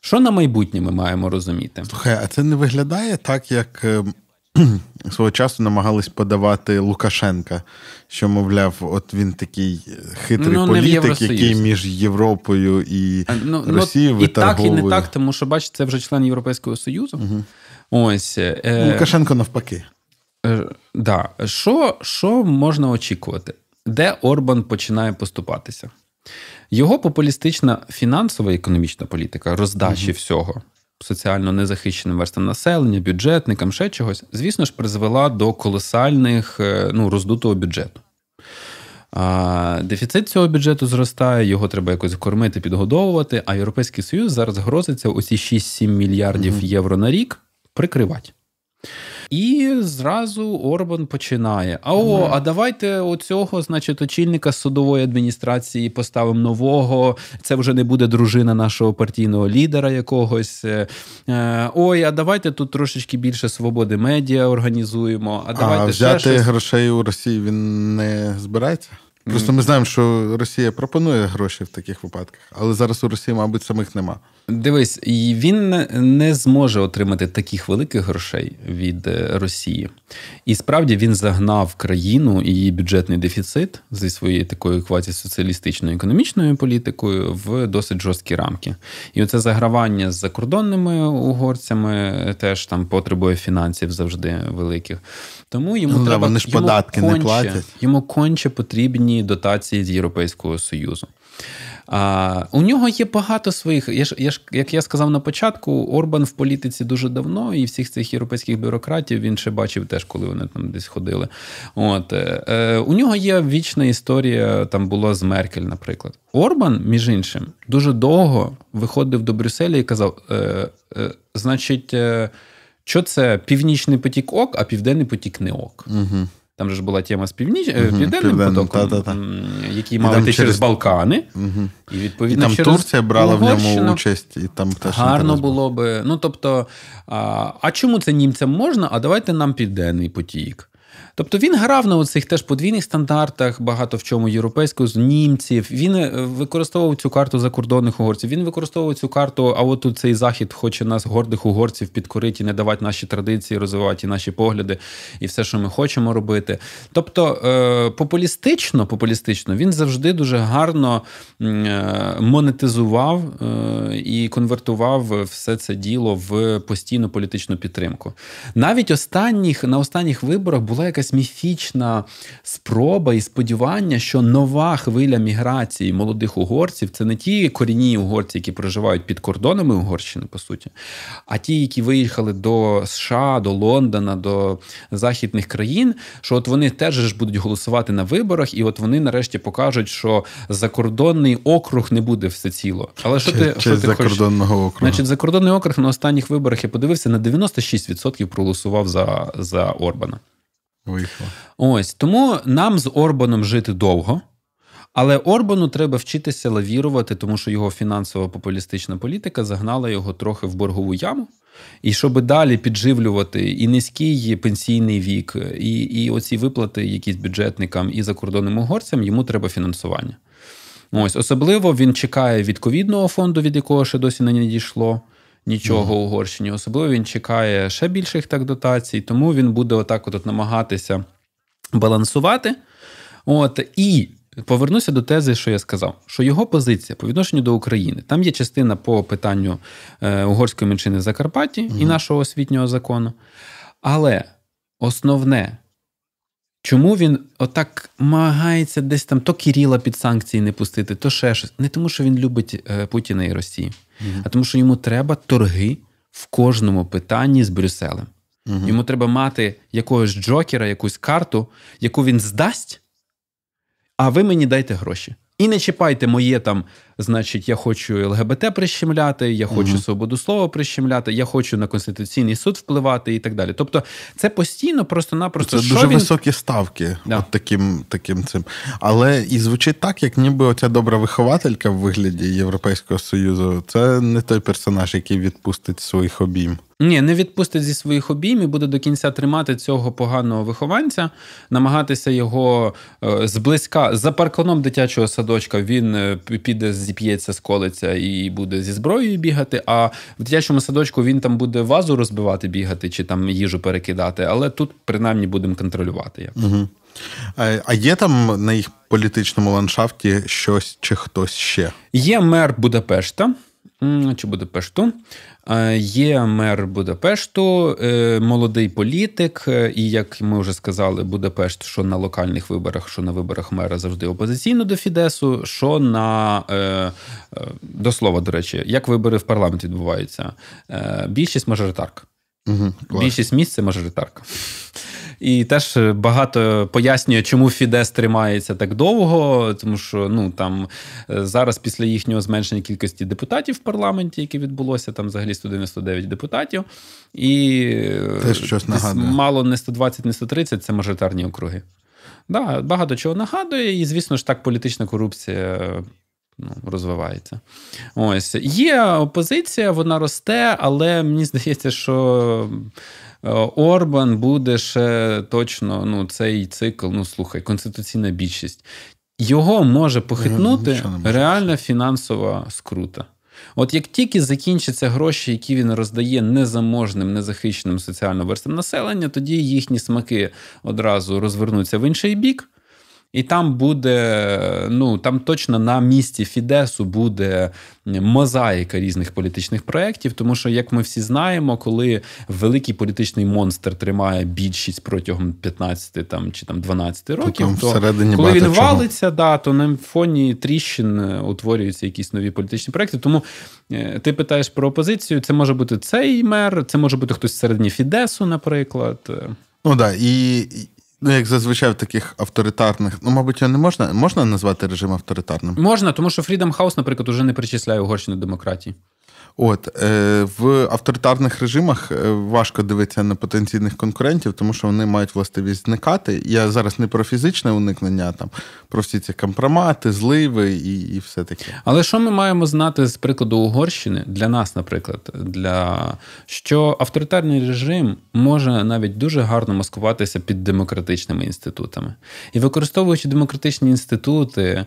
[SPEAKER 2] що на майбутнє ми маємо розуміти? Слухай, а це не виглядає так, як.
[SPEAKER 1] Е, свого часу намагались подавати Лукашенка, що, мовляв, от він такий хитрий ну, політик, який між Європою і ну, ну Росією ну, І так, і не так,
[SPEAKER 2] тому що, бачите, це вже член Європейського Союзу. Угу. Ось, е... Лукашенко навпаки. Е, да. Що, Що можна очікувати? Де Орбан починає поступатися? Його популістична фінансова і економічна політика роздачі mm-hmm. всього, соціально незахищеним верстам населення, бюджетникам, ще чогось, звісно ж, призвела до колосальних е, ну, роздутого бюджету. А, Дефіцит цього бюджету зростає, його треба якось кормити, підгодовувати. А Європейський Союз зараз грозиться усі 6-7 мільярдів mm-hmm. євро на рік прикривати. І зразу Орбан починає: А о, mm а давайте оцього, значить, очільника судової адміністрації поставимо нового. Це вже не буде дружина нашого партійного лідера якогось. Е, е, ой, а давайте тут трошечки більше свободи медіа організуємо. А давайте а взяти ще щось...
[SPEAKER 1] грошей у Росії він не збирається. Просто ми знаємо, що Росія пропонує гроші в таких випадках, але зараз у Росії, мабуть, самих
[SPEAKER 2] нема. Дивись, він не зможе отримати таких великих грошей від е, Росії, і справді він загнав країну і її бюджетний дефіцит зі своєю такою квазі соціалістичною економічною політикою в досить жорсткі рамки. І оце загравання з закордонними угорцями теж там потребує фінансів завжди великих. Тому йому ну, треба вони ж йому податки конче, не платять. Йому конче потрібні дотації з Європейського Союзу. А, У нього є багато своїх. Я ж, я ж, Як я сказав на початку, Орбан в політиці дуже давно, і всіх цих європейських бюрократів він ще бачив, теж, коли вони там десь ходили. От е, е У нього є вічна історія, там була з Меркель, наприклад. Орбан, між іншим, дуже довго виходив до Брюсселя і казав: е, е, значить. Е, що це північний потік ок, а південний потік не ок. Угу. Там же ж була тема з північ... угу, е, південним потоком, та-та-та. який мав йти через... через Балкани. Угу. І відповідно і там через Турція брала Угорщину. в ньому участь, і там теж гарно було би. Ну тобто, а, а чому це німцям можна? А давайте нам південний потік. Тобто він грав на цих теж подвійних стандартах, багато в чому європейського з німців. Він е, використовував цю карту закордонних угорців. Він використовував цю карту. А от тут цей захід хоче нас гордих угорців підкорити, не давати наші традиції, розвивати наші погляди і все, що ми хочемо робити. Тобто е, популістично, популістично він завжди дуже гарно е, монетизував і конвертував все це діло в постійну політичну підтримку. Навіть останніх на останніх виборах була якась якась міфічна спроба і сподівання, що нова хвиля міграції молодих угорців це не ті корінні угорці, які проживають під кордонами Угорщини, по суті, а ті, які виїхали до США, до Лондона, до західних країн, що от вони теж ж будуть голосувати на виборах, і от вони нарешті покажуть, що закордонний округ не буде все ціло. Але що чи, ти що ти закордонного хочеш? округу? Значить, закордонний округ на останніх виборах я подивився на 96% проголосував за, за Орбана. Вийшло. Ось тому нам з Орбаном жити довго. Але Орбану треба вчитися лавірувати, тому що його фінансова популістична політика загнала його трохи в боргову яму. І щоб далі підживлювати і низький пенсійний вік, і і оці виплати якісь бюджетникам і закордонним угорцям, йому треба фінансування. Ось особливо він чекає від ковідного фонду, від якого ще досі не надійшло нічого mm Угорщині. Особливо він чекає ще більших так дотацій, тому він буде отак от намагатися балансувати. От і. Повернуся до тези, що я сказав, що його позиція по відношенню до України там є частина по питанню е, угорської меншини в Закарпатті mm і нашого освітнього закону. Але основне, Чому він отак намагається десь там то Кіріла під санкції не пустити, то ще щось. Не тому, що він любить е, Путіна і Росію, mm-hmm. а тому, що йому треба торги в кожному питанні з Брюсселем. Mm-hmm. Йому треба мати якогось джокера, якусь карту, яку він здасть, а ви мені дайте гроші. І не чіпайте моє там значить, я хочу ЛГБТ прищемляти, я хочу uh свободу слова прищемляти, я хочу на конституційний суд впливати і так далі. Тобто, це постійно, просто-напросто Це дуже він... високі
[SPEAKER 1] ставки, да. от таким таким цим. Але і звучить так, як ніби оця добра вихователька в вигляді Європейського союзу. Це не той персонаж, який відпустить своїх обійм.
[SPEAKER 2] Ні, не відпустить зі своїх обійм і буде до кінця тримати цього поганого вихованця, намагатися його е, зблизька за парконом дитячого садочка. Він е, піде з зіп'ється, сколиться і буде зі зброєю бігати. А в дитячому садочку він там буде вазу розбивати, бігати чи там їжу перекидати. Але тут принаймні будемо контролювати. Як. Угу. А є там на їх політичному ландшафті щось чи хтось ще? Є мер Будапешта. Чи Будапешту е, є мер Будапешту, е, молодий політик, е, і як ми вже сказали, Будапешт, що на локальних виборах, що на виборах мера завжди опозиційно до Фідесу, що на до слова, до речі, як вибори в парламент відбуваються? Більшість мажоритарка. Угу, Більшість місць мажоритарка. І теж багато пояснює, чому Фідес тримається так довго, тому що ну там е, зараз після їхнього зменшення кількості депутатів в парламенті, яке відбулося, там взагалі 199 депутатів, і е, теж щось нагадує. мало не 120, не 130 – це мажоритарні округи. Да, багато чого нагадує, і звісно ж так політична корупція ну, розвивається. Ось є опозиція, вона росте, але мені здається, що. Е, Орбан буде ще точно ну, цей цикл, ну слухай, конституційна більшість. Його може похитнути реальна фінансова скрута. От як тільки закінчаться гроші, які він роздає незаможним, незахищеним соціальним верстам населення, тоді їхні смаки одразу розвернуться в інший бік. І там буде, ну там точно на місці Фідесу буде мозаїка різних політичних проєктів, тому що, як ми всі знаємо, коли великий політичний монстр тримає більшість протягом 15 там чи там 12 років, то, то коли він чого. валиться, да, то на фоні тріщин е, утворюються якісь нові політичні проекти. Тому е, ти питаєш про опозицію, це може бути цей мер, це може бути хтось всередині Фідесу, наприклад. Е. Ну да, і Ну, як зазвичай в таких авторитарних, ну, мабуть, не можна
[SPEAKER 1] можна назвати режим авторитарним?
[SPEAKER 2] Можна, тому що Freedom House, наприклад, уже не причисляє Угорщину демократії.
[SPEAKER 1] От е, в авторитарних режимах е, важко дивитися на потенційних конкурентів, тому що вони мають властиві зникати. Я зараз не про фізичне уникнення, а там про
[SPEAKER 2] всі ці компромати, зливи і і все таке. Але що ми маємо знати з прикладу Угорщини для нас, наприклад, для що авторитарний режим може навіть дуже гарно маскуватися під демократичними інститутами і використовуючи демократичні інститути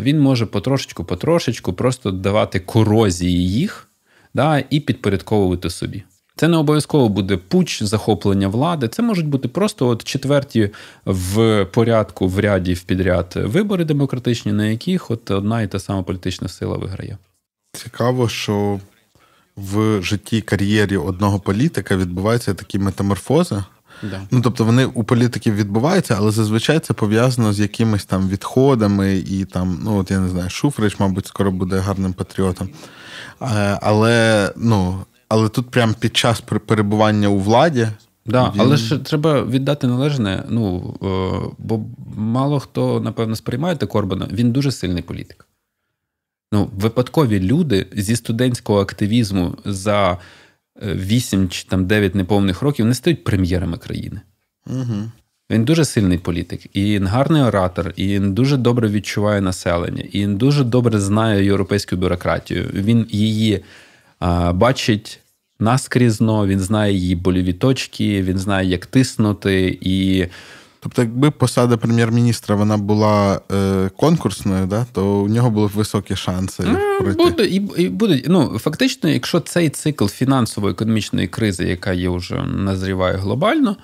[SPEAKER 2] він може потрошечку-потрошечку просто давати корозії їх да, і підпорядковувати собі. Це не обов'язково буде пуч захоплення влади. Це можуть бути просто от четверті в порядку в ряді в підряд вибори демократичні, на яких от одна і та сама політична сила виграє.
[SPEAKER 1] Цікаво, що в житті кар'єрі одного політика відбуваються такі метаморфози. Да. Ну тобто вони у політиків відбуваються, але зазвичай це пов'язано з якимись там відходами, і там, ну от я не знаю, Шуфрич, мабуть, скоро буде гарним патріотом. Е, але ну, але тут прямо під час перебування у владі. Да, він... але ж
[SPEAKER 2] треба віддати належне. Ну е, бо мало хто напевно сприймає Корбана. Він дуже сильний політик. Ну, випадкові люди зі студентського активізму за 8 чи там 9 неповних років не стають прем'єрами країни. Угу. Він дуже сильний політик, і він гарний оратор, і він дуже добре відчуває населення, і він дуже добре знає європейську бюрократію. Він її а, бачить наскрізно, він знає її боліві точки, він знає, як тиснути. і... Тобто, якби посада прем'єр-міністра вона була
[SPEAKER 1] е, конкурсною, да, то у нього були б високі шанси. Ну,
[SPEAKER 2] пройти. Буде, і, і буде. Ну, Фактично, якщо цей цикл фінансово-економічної кризи, яка є вже назріває глобально,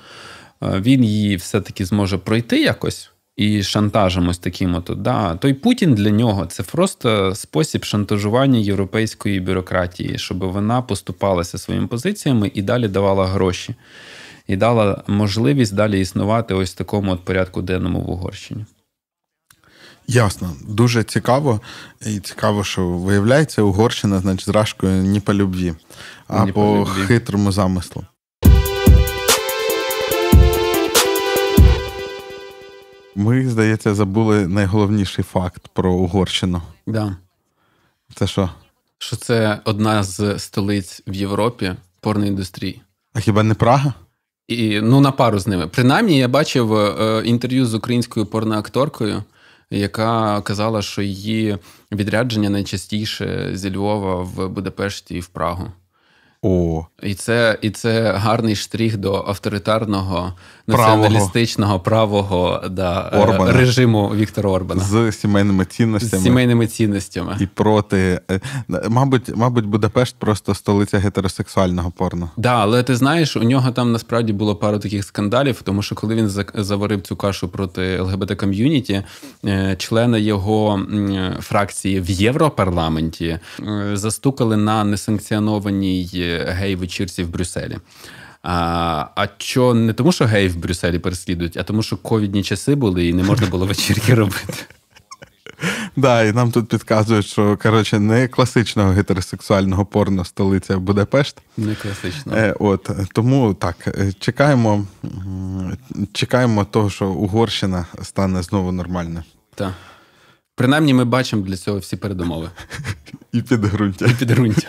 [SPEAKER 2] е, він її все-таки зможе пройти якось. І шантажем ось таким от, да. Той Путін для нього це просто спосіб шантажування європейської бюрократії, щоб вона поступалася своїми позиціями і далі давала гроші і дала можливість далі існувати ось в такому от порядку денному в Угорщині.
[SPEAKER 1] Ясно, дуже цікаво, і цікаво, що виявляється Угорщина, значить, з Рашкою не по любві, а не по, по любві. хитрому замислу. Ми, здається, забули найголовніший факт про Угорщину. Да. Це що?
[SPEAKER 2] Що це одна з столиць в Європі порноіндустрії. А хіба не Прага? І, Ну, на пару з ними. Принаймні, я бачив е, інтерв'ю з українською порноакторкою, яка казала, що її відрядження найчастіше зі Львова в Будапешті і в Прагу. О. І це і це гарний штрих до авторитарного націоналістичного правого да, е, режиму Віктора
[SPEAKER 1] Орбана з сімейними цінностями З сімейними цінностями і проти е, е, мабуть, мабуть, Будапешт просто столиця гетеросексуального порно.
[SPEAKER 2] Да, але ти знаєш, у нього там насправді було пару таких скандалів, тому що коли він заварив цю кашу проти ЛГБТ ком'юніті, члени його фракції в Європарламенті застукали на несанкціонованій гей-вечірці в Брюсселі. А а що не тому, що геїв в Брюсселі переслідують, а тому, що ковідні часи були і не можна було вечірки робити. Да, і нам тут
[SPEAKER 1] підказують, що коротше, не класичного гетеросексуального порно столиця Будапешт.
[SPEAKER 2] Не класичного. Е,
[SPEAKER 1] от, Тому так, е, чекаємо чекаємо того, що Угорщина стане знову нормальна.
[SPEAKER 2] Так. Принаймні, ми бачимо для цього всі передумови. І підґрунтя. І підґрунтя.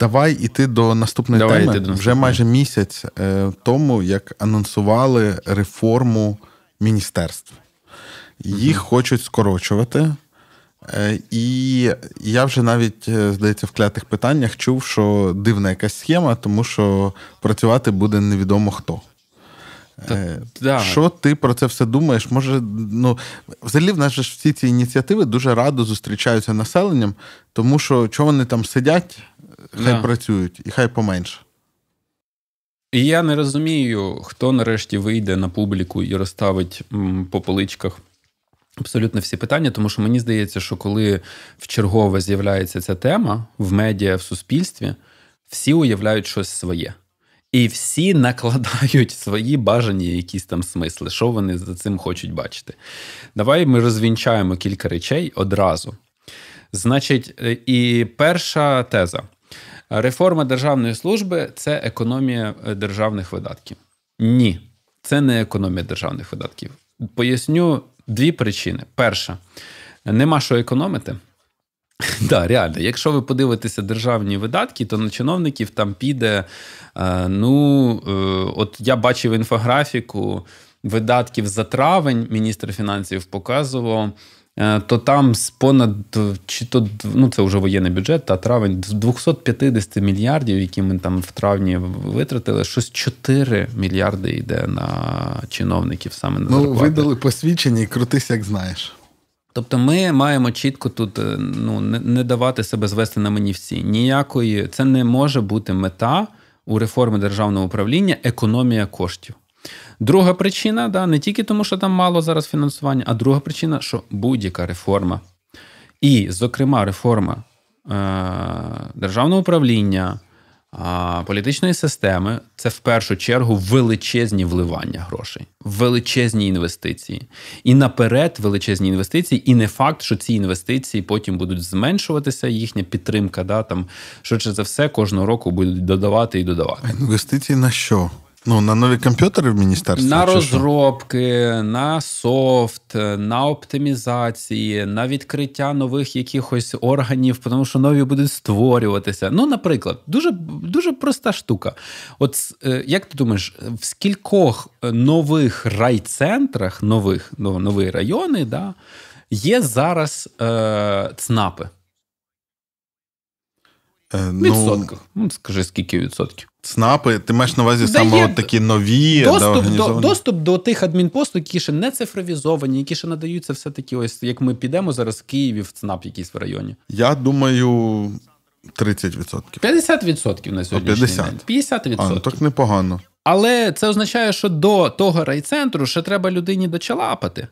[SPEAKER 1] Давай іти до наступної Давай теми. До наступної. Вже майже місяць е, тому, як анонсували реформу міністерств. Їх mm-hmm. хочуть скорочувати. Е, і я вже навіть, е, здається, в клятих питаннях чув, що дивна якась схема, тому що працювати буде невідомо хто. Та, що ти про це все думаєш? Може, ну взагалі в нас ж всі ці ініціативи дуже радо зустрічаються населенням, тому що чого вони там сидять, хай да. працюють, і хай поменше.
[SPEAKER 2] І я не розумію, хто нарешті вийде на публіку і розставить по поличках абсолютно всі питання, тому що мені здається, що коли в чергове з'являється ця тема в медіа, в суспільстві, всі уявляють щось своє. І всі накладають свої бажані, якісь там смисли, що вони за цим хочуть бачити. Давай ми розвінчаємо кілька речей одразу. Значить, е, і перша теза Реформа державної служби це економія е, державних видатків. Ні, це не економія державних видатків. Поясню дві причини. Перша, нема що економити. да, реально, якщо ви подивитеся державні видатки, то на чиновників там піде. Е, ну, е, от я бачив інфографіку видатків за травень, міністр фінансів показував. Е, то там з понад чи то ну це вже воєнний бюджет та травень з 250 мільярдів, які ми там в травні витратили, щось 4 мільярди йде на чиновників саме на ну, зарплати. Ну,
[SPEAKER 1] видали посвідчення і крутись, як знаєш.
[SPEAKER 2] Тобто ми маємо чітко тут е, ну не давати себе звести на мені всі. Ніякої це не може бути мета у реформи державного управління економія коштів. Друга причина да, не тільки тому, що там мало зараз фінансування, а друга причина, що будь-яка реформа. І, зокрема, реформа е- державного управління, е- політичної системи це в першу чергу величезні вливання грошей, величезні інвестиції. І наперед величезні інвестиції, і не факт, що ці інвестиції потім будуть зменшуватися, їхня підтримка, да, там, швидше за все, кожного року будуть додавати і додавати.
[SPEAKER 1] А інвестиції на що? Ну, на нові комп'ютери в міністерстві? На
[SPEAKER 2] розробки, на софт, на оптимізації, на відкриття нових якихось органів, тому що нові будуть створюватися. Ну, наприклад, дуже дуже проста штука. От е, як ти думаєш, в скількох е, нових райцентрах, нових, ну, нові райони, да, є зараз е, ЦНАПи?
[SPEAKER 1] Е, ну, відсотках. Ну, скажи, скільки відсотків? ЦНАПи, ти маєш на увазі Дає саме от такі нові е, доступ до доступ
[SPEAKER 2] до тих адмінпослуг, які ще не цифровізовані, які ще надаються все таки. Ось як ми підемо зараз в Києві в ЦНАП, якийсь в районі.
[SPEAKER 1] Я думаю, 30%.
[SPEAKER 2] 50% на сьогодні. 50%. 50%. А, ну,
[SPEAKER 1] так непогано.
[SPEAKER 2] Але це означає, що до того райцентру ще треба людині дочалапати.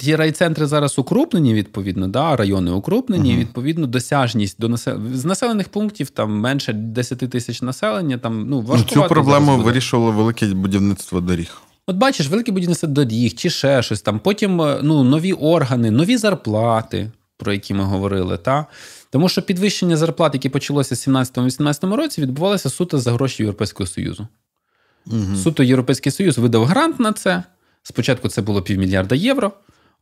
[SPEAKER 2] Ті райцентри зараз укрупнені, відповідно, да, райони укрупнені, uh-huh. відповідно, досяжність до населення з населених пунктів там менше 10 тисяч населення. Там ну важко ну, цю проблему
[SPEAKER 1] вирішувало велике будівництво доріг.
[SPEAKER 2] От бачиш, велике будівництво доріг чи ще щось там. Потім е, ну, нові органи, нові зарплати, про які ми говорили, та. Тому що підвищення зарплат, які почалося в 17-18 році, відбувалося суто за гроші Європейського Союзу. Угу. Суто Європейський Союз видав грант на це. Спочатку це було півмільярда євро.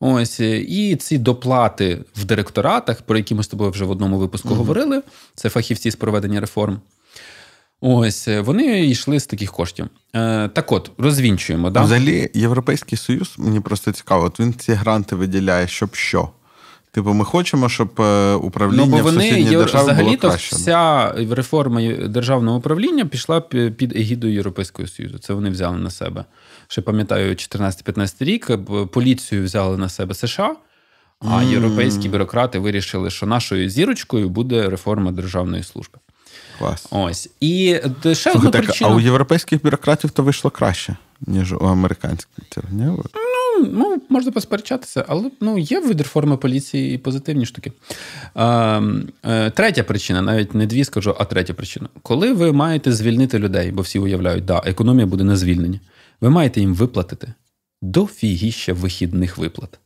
[SPEAKER 2] Ось е, і ці доплати в директоратах, про які ми з тобою вже в одному випуску mm говорили, це фахівці з проведення реформ. Ось е, вони йшли з таких коштів. Е, Так от розвінчуємо. Да? Взагалі, Європейський Союз, мені просто цікаво, от він ці гранти виділяє,
[SPEAKER 1] щоб що. Типу, ми хочемо, щоб е, управління ну, бо вони, в сусідній державі було взагалі то
[SPEAKER 2] вся реформа державного управління пішла під егідою Європейського Союзу. Це вони взяли на себе ще пам'ятаю, 14-15 рік е, поліцію взяли на себе США.
[SPEAKER 1] А європейські
[SPEAKER 2] бюрократи вирішили, що нашою зірочкою буде реформа державної служби. Клас. Ось. І ще одна так, причина... А у
[SPEAKER 1] європейських бюрократів то вийшло
[SPEAKER 2] краще, ніж у американських Ну, ну, можна посперечатися, але ну, є від реформи поліції і позитивні штуки. Е, е, Третя причина, навіть не дві скажу, а третя причина. Коли ви маєте звільнити людей, бо всі уявляють, да, економія буде на звільненні ви маєте їм виплатити до вихідних виплат.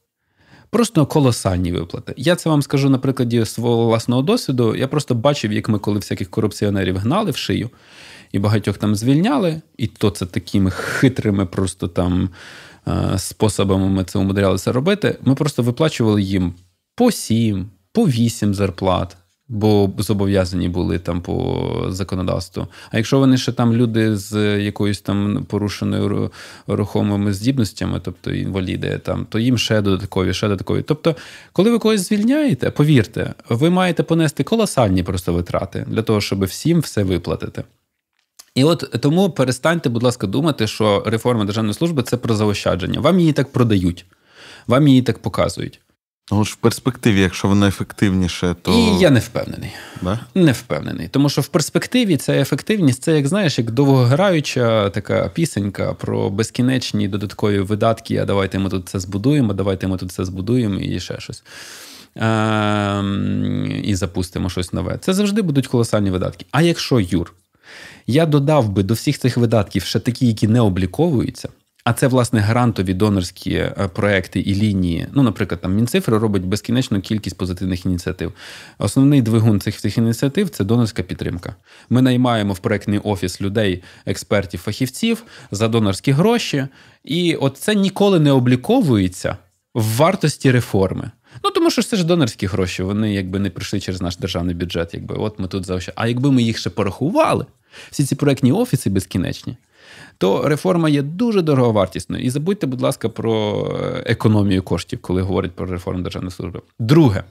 [SPEAKER 2] Просто колосальні виплати. Я це вам скажу на прикладі свого власного досвіду. Я просто бачив, як ми коли всяких корупціонерів гнали в шию, і багатьох там звільняли, і то це такими хитрими просто там е, способами ми це умудрялися робити. Ми просто виплачували їм по сім, по вісім зарплат бо зобов'язані були там по законодавству. А якщо вони ще там люди з якоюсь там порушеною рухомими здібностями, тобто інваліди, там, то їм ще додаткові, ще додаткові. Тобто, коли ви когось звільняєте, повірте, ви маєте понести колосальні просто витрати для того, щоб всім все виплатити. І от тому перестаньте, будь ласка, думати, що реформа державної служби це про заощадження. Вам її так продають, вам її так показують. Ну, ж в перспективі, якщо воно ефективніше, то. І я не впевнений. Да? Не впевнений. Тому що в перспективі ця ефективність це, як знаєш, як довгограюча така пісенька про безкінечні додаткові видатки. А давайте ми тут це збудуємо, давайте ми тут це збудуємо і ще щось. А, ем, і запустимо щось нове. Це завжди будуть колосальні видатки. А якщо Юр, я додав би до всіх цих видатків ще такі, які не обліковуються. А це власне грантові донорські е, проекти і лінії. Ну, наприклад, там Мінцифри робить безкінечну кількість позитивних ініціатив. Основний двигун цих цих ініціатив це донорська підтримка. Ми наймаємо в проектний офіс людей, експертів, фахівців за донорські гроші, і от це ніколи не обліковується в вартості реформи. Ну тому що це ж донорські гроші. Вони якби не прийшли через наш державний бюджет. Якби от ми тут заощаємо. А якби ми їх ще порахували, всі ці проектні офіси безкінечні то реформа є дуже дороговартісною. І забудьте, будь ласка, про е, економію коштів, коли говорять про реформу державної служби. Друге.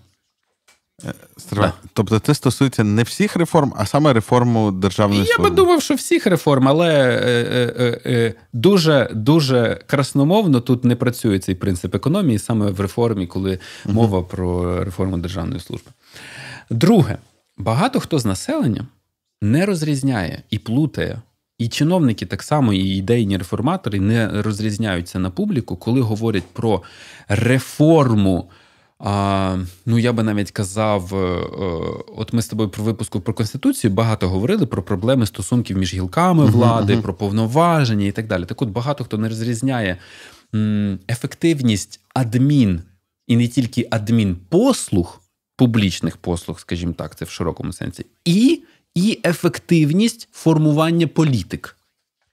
[SPEAKER 2] Е, да. Тобто це стосується не всіх
[SPEAKER 1] реформ, а саме реформу державної служби? Я би
[SPEAKER 2] думав, що всіх реформ, але е, дуже дуже красномовно тут не працює цей принцип економії саме в реформі, коли мова про реформу державної служби. Друге, багато хто з населення не розрізняє і плутає і чиновники так само, і ідейні реформатори не розрізняються на публіку, коли говорять про реформу. А, Ну, я би навіть казав, е, е, от ми з тобою про випуску про конституцію багато говорили про проблеми стосунків між гілками влади, uh-huh. про повноваження і так далі. Так, от багато хто не розрізняє ефективність адмін і не тільки адмінпослуг, публічних послуг, скажімо так, це в широкому сенсі, і і ефективність формування політик.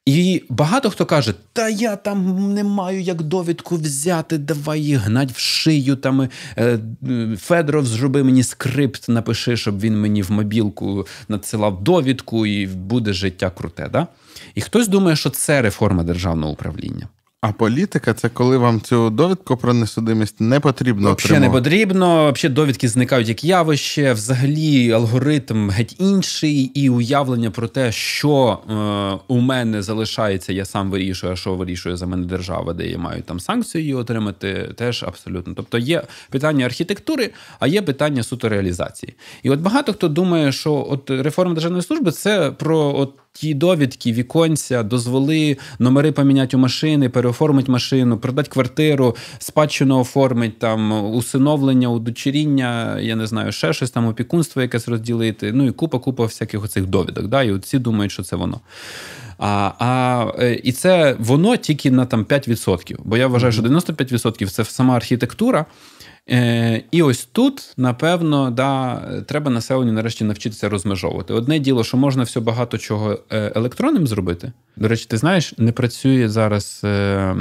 [SPEAKER 2] І багато хто каже, та я там не маю як довідку взяти, давай її гнать в шию. Там е, е, Федоров, зроби мені скрипт, напиши, щоб він мені в мобілку надсилав довідку, і буде життя круте. Да? І хтось думає, що це реформа державного управління. А політика це коли вам цю довідку про несудимість не потрібно. Взагалі не потрібно. Взагалі довідки зникають як явище, взагалі алгоритм геть інший, і уявлення про те, що е, у мене залишається, я сам вирішую, а що вирішує за мене держава, де я маю там санкцію її отримати, теж абсолютно. Тобто є питання архітектури, а є питання суто реалізації. І от багато хто думає, що от реформа державної служби це про от ті довідки, віконця, дозволи, номери поміняти у машини, переоформить машину, продати квартиру, спадщину оформить, там усиновлення, удочеріння, я не знаю, ще щось там, опікунство якесь розділити. Ну і купа, купа всяких оцих довідок. Да? І от всі думають, що це воно. А, а е, І це воно тільки на там 5%. Бо я вважаю, що 95% це сама архітектура. Е, І ось тут, напевно, да, треба населенню нарешті навчитися розмежовувати. Одне діло, що можна все багато чого е, електронним зробити. До речі, ти знаєш, не працює зараз е,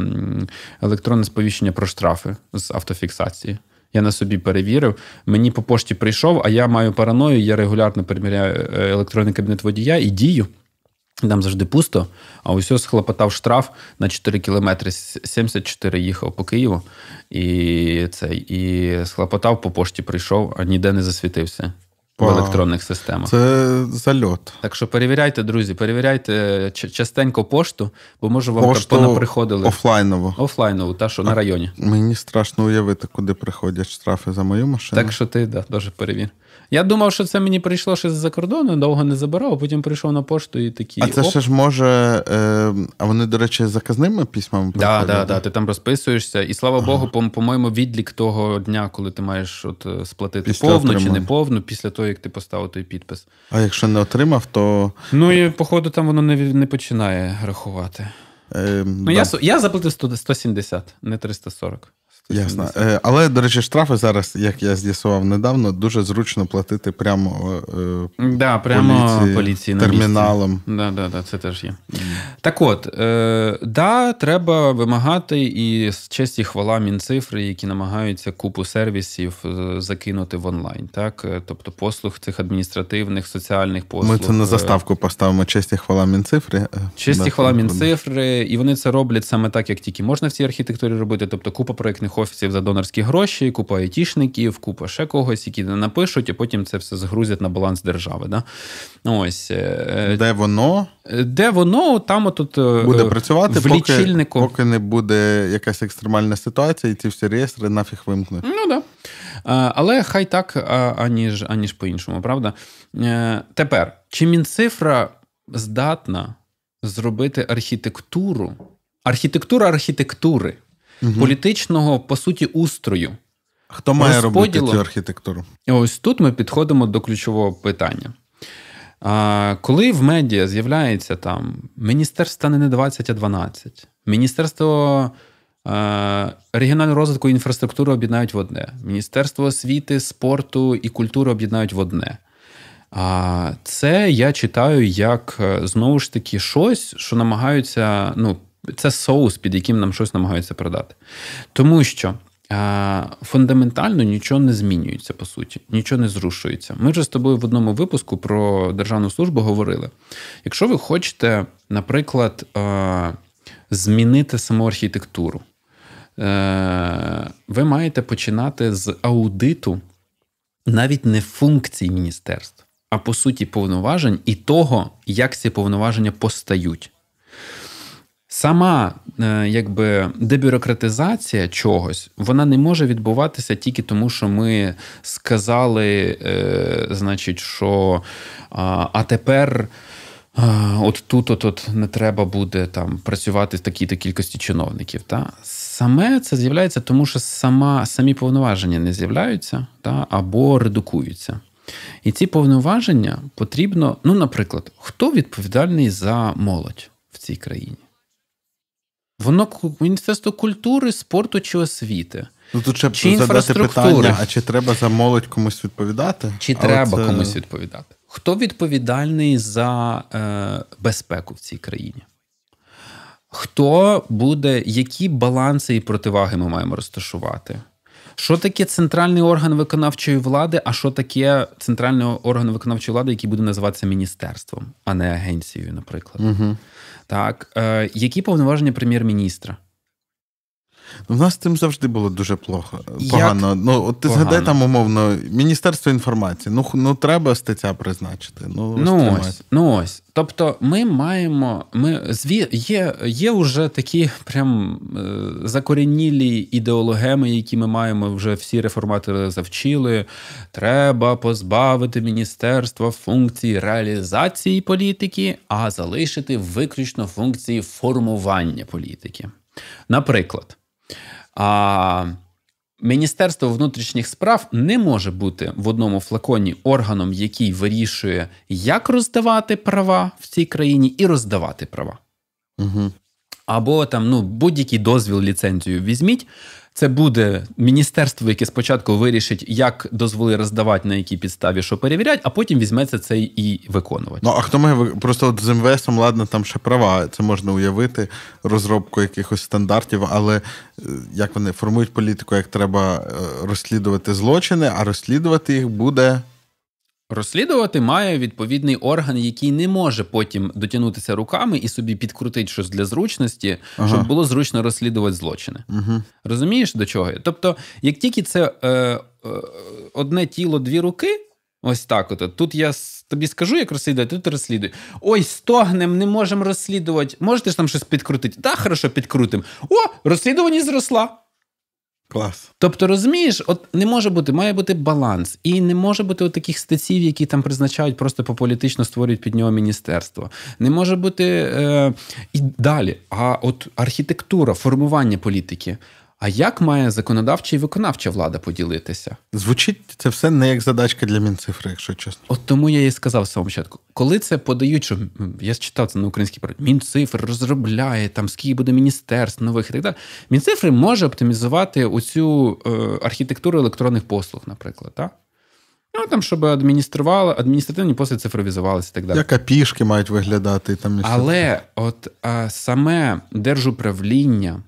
[SPEAKER 2] електронне сповіщення про штрафи з автофіксації. Я на собі перевірив. Мені по пошті прийшов, а я маю параною. Я регулярно перевіряю е, електронний кабінет водія і дію. Там завжди пусто, а ось схлопотав штраф на 4 кілометри 74 їхав по Києву і це, і схлопотав по пошті прийшов, а ніде не засвітився. В електронних системах. Це зальот. Так що перевіряйте, друзі, перевіряйте е, частенько пошту, бо може вам Пошту так приходили офлайново. Офлайново, та що а, на районі.
[SPEAKER 1] Мені страшно уявити, куди приходять штрафи за мою машину. Так що ти да,
[SPEAKER 2] дуже перевір. Я думав, що це мені прийшло щось з-за кордону, довго не забирав, а потім прийшов на пошту і такі. А це оп. ще
[SPEAKER 1] ж може. Е, А вони, до речі, заказними письмами Так, так, так.
[SPEAKER 2] Ти там розписуєшся. І слава ага. Богу, по-моєму, відлік того дня, коли ти маєш от е, сплатити після повну отримання. чи неповну, після того як ти поставив той підпис. А якщо не отримав, то. Ну і, походу, там воно не не починає рахувати.
[SPEAKER 1] Е, ну, да. Я
[SPEAKER 2] я заплатив 170, не 340.
[SPEAKER 1] Ясно. Е, але, до речі, штрафи зараз, як я з'ясував недавно, дуже зручно платити прямо е, да, прямо поліції, поліції на терміналом.
[SPEAKER 2] Да, да, да, це теж є. Mm. Так от, е, да, треба вимагати і з честі хвала мінцифри, які намагаються купу сервісів е, закинути в онлайн. так? Тобто послуг цих адміністративних, соціальних послуг. Ми це на заставку
[SPEAKER 1] поставимо честі хвала мінцифри. Честі да, хвала
[SPEAKER 2] мінцифри, і вони це роблять саме так, як тільки можна в цій архітектурі робити, тобто купа проєктних офісів за донорські гроші, купа айтішників, купа ще когось, які не напишуть, і потім це все згрузять на баланс держави. Да? Ну, ось. Е, е, де воно? Е, де воно, там отут буде працювати, в лічильнику.
[SPEAKER 1] Поки, поки не буде якась екстремальна ситуація, і ці всі реєстри нафіг вимкнуть. Ну да.
[SPEAKER 2] Але хай так, аніж, аніж по-іншому, правда? Тепер, чи Мінцифра здатна зробити архітектуру? Архітектура архітектури угу. політичного, по суті, устрою. Хто має розподілу. робити цю архітектуру? ось тут ми підходимо до ключового питання. А, Коли в медіа з'являється там міністерство не 20, а 12, міністерство а, регіонального розвитку і інфраструктури об'єднають в одне, міністерство освіти, спорту і культури об'єднають в одне. А це я читаю як е, знову ж таки щось, що намагаються ну, це соус, під яким нам щось намагаються продати. Тому що. Е, фундаментально нічого не змінюється, по суті, нічого не зрушується. Ми вже з тобою в одному випуску про державну службу говорили. Якщо ви хочете, наприклад, е, змінити саму архітектуру, е, ви маєте починати з аудиту навіть не функцій міністерств, а по суті повноважень і того, як ці повноваження постають. Сама е, якби дебюрократизація чогось, вона не може відбуватися тільки тому, що ми сказали, е, значить, що а тепер. Е, от тут, от не треба буде там працювати в такій-то кількості чиновників. Та саме це з'являється, тому що сама самі повноваження не з'являються та або редукуються. І ці повноваження потрібно. Ну, наприклад, хто відповідальний за молодь в цій країні? Воно Міністерство культури, спорту чи освіти. Ну, Тут ще чи задати питання, а
[SPEAKER 1] чи треба за молодь комусь
[SPEAKER 2] відповідати? Чи а треба це... комусь відповідати? Хто відповідальний за е, безпеку в цій країні? Хто буде, які баланси і противаги ми маємо розташувати? Що таке центральний орган виконавчої влади, а що таке центральний орган виконавчої влади, який буде називатися міністерством, а не агенцією, наприклад? Угу. Так, е, які повноваження прем'єр-міністра?
[SPEAKER 1] Ну, в нас з цим завжди було дуже плохо. погано. Як? Ну, от Ти згадай там, умовно, Міністерство інформації. Ну, ну треба стаття призначити. Ну, ну ось,
[SPEAKER 2] ну ось. Тобто, ми маємо. ми зві... Є є вже такі прям е, закорінілі ідеологеми, які ми маємо вже всі реформатори завчили. Треба позбавити міністерства функції реалізації політики, а залишити виключно функції формування політики. Наприклад, а, Міністерство внутрішніх справ не може бути в одному флаконі органом, який вирішує, як роздавати права в цій країні і роздавати права. Угу. Або там ну, будь-який дозвіл ліцензію візьміть. Це буде міністерство, яке спочатку вирішить, як дозволи роздавати на якій підставі, що перевіряти, а потім візьметься це і виконувати.
[SPEAKER 1] Ну а хто має просто от з МВСом, ладно, там ще права. Це можна уявити, розробку якихось стандартів, але е, як вони формують політику, як треба е,
[SPEAKER 2] розслідувати злочини, а розслідувати їх буде. Розслідувати має відповідний орган, який не може потім дотягнутися руками і собі підкрутити щось для зручності, ага. щоб було зручно розслідувати злочини. Угу. Розумієш до чого? Тобто, як тільки це е, е, одне тіло, дві руки, ось так. от, Тут я тобі скажу, як розслідувати, тут розслідуй. Ой, стогнем, не можемо розслідувати. Можете ж там щось підкрутити? Так, хорошо, підкрутимо. О, розслідування зросла. Клас. Тобто, розумієш, от не може бути, має бути баланс, і не може бути от таких стаців, які там призначають просто пополітично створюють під нього міністерство. Не може бути е, і далі. А от архітектура формування політики. А як має законодавча і виконавча влада поділитися? Звучить це все не як задачка для мінцифри, якщо чесно. От тому я і сказав в самому початку. Коли це подають, що я читав це на українській правді, мінцифр розробляє там, скільки буде міністерств, нових і так далі. Мінцифри може оптимізувати оцю е, архітектуру електронних послуг, наприклад. так? Ну, там, щоб адміністрували, адміністративні послуги цифровізувалися і так далі.
[SPEAKER 1] Як апішки мають виглядати там. Але
[SPEAKER 2] от а, саме держуправління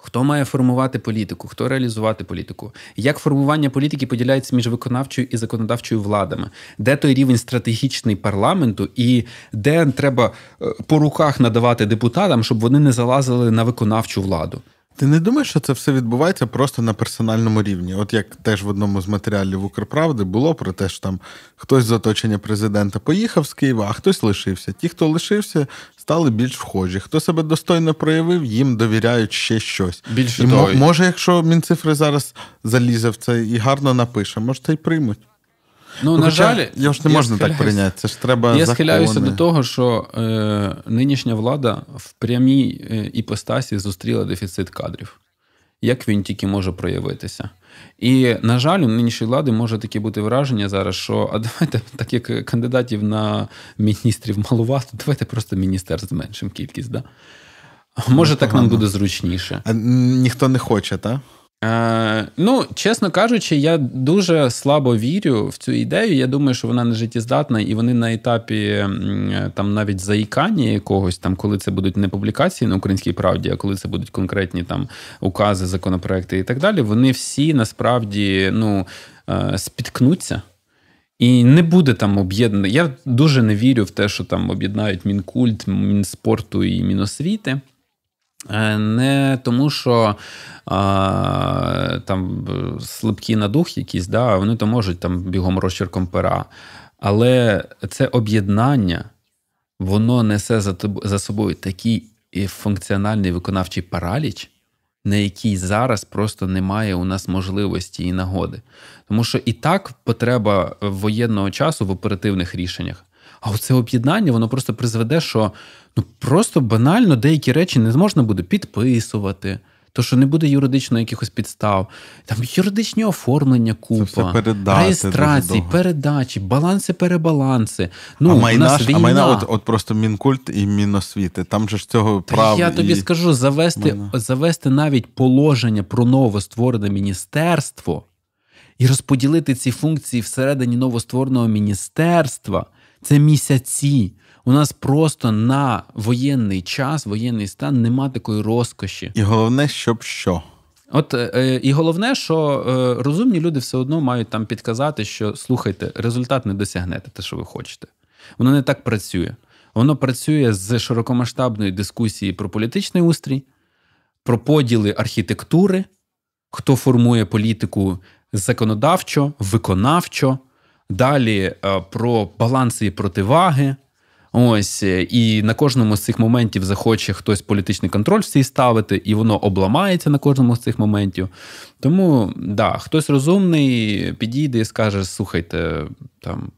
[SPEAKER 2] Хто має формувати політику, хто реалізувати політику? Як формування політики поділяється між виконавчою і законодавчою владами? Де той рівень стратегічний парламенту, і де треба е, по руках надавати депутатам, щоб вони не залазили на виконавчу владу? Ти не думаєш, що це все відбувається просто на персональному рівні?
[SPEAKER 1] От як теж в одному з матеріалів Укрправди було про те, що там хтось з оточення президента поїхав з Києва, а хтось лишився. Ті, хто лишився, стали більш вхожі. Хто себе достойно проявив, їм довіряють ще щось. Більше І того, може, якщо мінцифри зараз залізе в це і гарно напише, може, це й приймуть. Ну, ну на жаль, його ж не можна так прийняти. Це ж треба Я схиляюся до
[SPEAKER 2] того, що е, нинішня влада в прямій е, іпостасі зустріла дефіцит кадрів. Як він тільки може проявитися? І, на жаль, у нинішньої влади може таке бути враження зараз, що а давайте, так як кандидатів на міністрів малувато, давайте просто міністерств зменшимо кількість. Да? Може, так нам буде зручніше. А Ніхто не хоче, так? Е, Ну, чесно кажучи, я дуже слабо вірю в цю ідею. Я думаю, що вона не життєздатна, і вони на етапі е, там навіть заїкання якогось, там коли це будуть не публікації на українській правді, а коли це будуть конкретні там укази, законопроекти і так далі. Вони всі насправді ну, е, спіткнуться. І не буде там об'єднано. Я дуже не вірю в те, що там об'єднають мінкульт, мінспорту і міносвіти. Е, не тому, що а, там слабкі на дух якісь, да, вони то можуть там бігом розчерком пера. Але це об'єднання, воно несе за, тоб, за собою такий е, функціональний виконавчий параліч. На якій зараз просто немає у нас можливості і нагоди, тому що і так потреба воєнного часу в оперативних рішеннях, а оце об'єднання, воно просто призведе, що ну просто банально деякі речі не можна буде підписувати. То, що не буде юридично якихось підстав, там юридичні оформлення, купа, передати, реєстрації, передачі, баланси, перебаланси. Ну, а майна, у нас війна. А майна от
[SPEAKER 1] от просто мінкульт і міносвіти. Там же ж цього Та прав Я і... тобі скажу,
[SPEAKER 2] завести, завести навіть положення про новостворене міністерство і розподілити ці функції всередині новоствореного міністерства це місяці. У нас просто на воєнний час, воєнний стан нема такої розкоші. І головне, щоб що. От е, е, і головне, що е, розумні люди все одно мають там підказати, що слухайте, результат не досягнете, те, що ви хочете. Воно не так працює. Воно працює з широкомасштабної дискусії про політичний устрій, про поділи архітектури, хто формує політику законодавчо, виконавчо, Далі е, про баланси і противаги. Ось е, і на кожному з цих моментів захоче хтось політичний контроль всій ставити, і воно обламається на кожному з цих моментів. Тому да, хтось розумний підійде і скаже: слухайте, там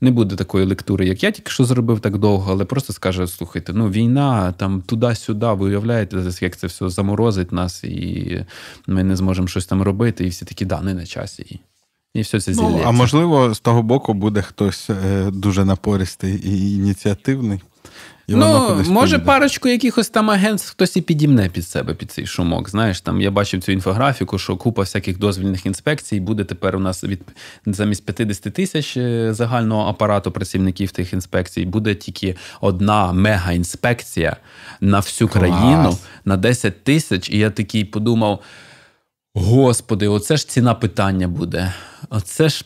[SPEAKER 2] не буде такої лектури, як я тільки що зробив так довго, але просто скаже: слухайте, ну війна там туди-сюди, ви уявляєте, як це все заморозить нас, і ми не зможемо щось там робити. І всі такі да, не на часі. І все це зілля. Ну, а можливо, з того боку буде
[SPEAKER 1] хтось е, дуже напористий і ініціативний.
[SPEAKER 2] І ну, може, піде. парочку якихось там агентств хтось і підімне під себе під цей шумок. Знаєш, там я бачив цю інфографіку, що купа всяких дозвільних інспекцій буде тепер у нас від замість 50 тисяч е, загального апарату працівників тих інспекцій, буде тільки одна мегаінспекція на всю Клас. країну на 10 тисяч. І я такий подумав. Господи, оце ж ціна питання буде. Оце ж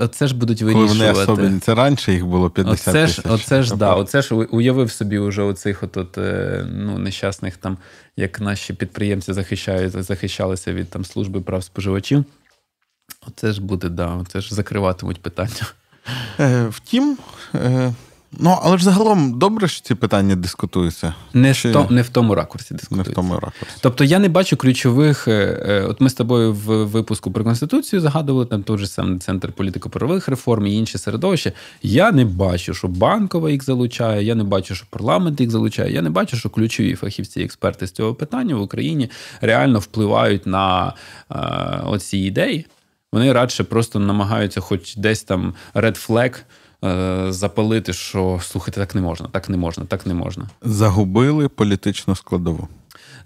[SPEAKER 2] оце ж будуть вирішувати. Коли особливі, Це раніше їх було 50 оце тисяч. Ж, оце ж, да, оце ж уявив собі уже оцих от, от, е, ну, нещасних, там, як наші підприємці захищають, захищалися від там, служби прав споживачів. Оце ж буде, да, оце ж закриватимуть питання.
[SPEAKER 1] Е, втім,
[SPEAKER 2] е, Ну, але ж загалом добре що ці питання дискутуються. Не Чи... в то, не в тому ракурсі дискутуються. Не в тому ракурсі. Тобто я не бачу ключових. Е, е, от ми з тобою в випуску про конституцію загадували там той же сам центр політико-правових реформ і інші середовище. Я не бачу, що банкова їх залучає, я не бачу, що парламент їх залучає. Я не бачу, що ключові фахівці, експерти з цього питання в Україні реально впливають на е, оці ідеї. Вони радше просто намагаються, хоч десь там ред флег – Е, запалити, що слухайте, так не можна, так не можна, так не можна. Загубили політичну складову.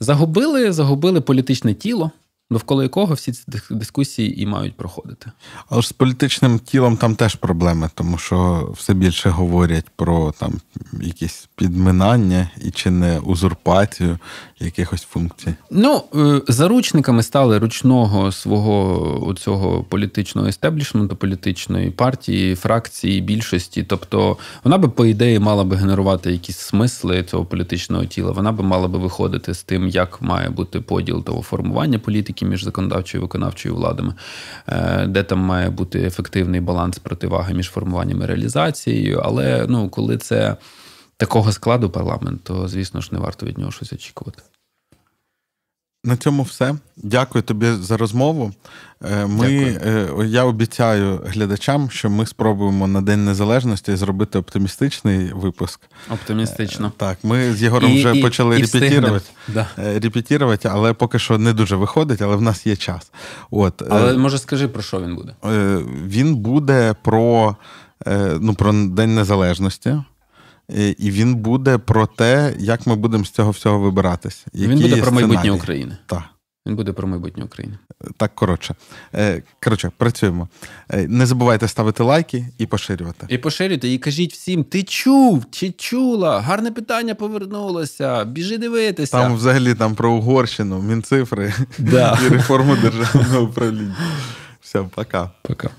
[SPEAKER 2] Загубили, загубили політичне тіло, довкола якого всі ці дискусії і мають проходити. Але
[SPEAKER 1] ж з політичним тілом там теж проблеми, тому що все більше говорять про там якісь підминання і чи не узурпацію якихось функцій?
[SPEAKER 2] Ну е, заручниками стали ручного свого цього політичного естеблішменту, політичної партії, фракції, більшості. Тобто вона би, по ідеї, мала би генерувати якісь смисли цього політичного тіла. Вона би мала би виходити з тим, як має бути поділ того формування політики між законодавчою і виконавчою владами, е, де там має бути ефективний баланс противаги між формуванням і реалізацією. Але ну коли це такого складу парламент, то, звісно ж, не варто від нього щось очікувати. На цьому все. Дякую тобі за розмову. Е, ми,
[SPEAKER 1] Дякую. Е, я обіцяю глядачам, що ми спробуємо на День Незалежності зробити оптимістичний випуск.
[SPEAKER 2] Оптимістично. Е, так, ми з Єгором і, вже і, почали і репетірувати,
[SPEAKER 1] да. репетірувати, але поки що не дуже виходить, але в нас є час. От. Але може
[SPEAKER 2] скажи, про що він буде?
[SPEAKER 1] Він буде про. Ну, про День Незалежності, і він буде про те, як ми будемо з цього всього вибиратися. він буде про майбутнє України. Так. Він буде про майбутнє України. Так, коротше. Е, коротше, працюємо. Е, не забувайте ставити лайки і поширювати.
[SPEAKER 2] І поширюйте, і кажіть всім: ти чув, чи чула, гарне питання повернулося, біжи дивитися. Там
[SPEAKER 1] взагалі там про Угорщину, мінцифри да. і реформу державного управління. Все, пока. Пока.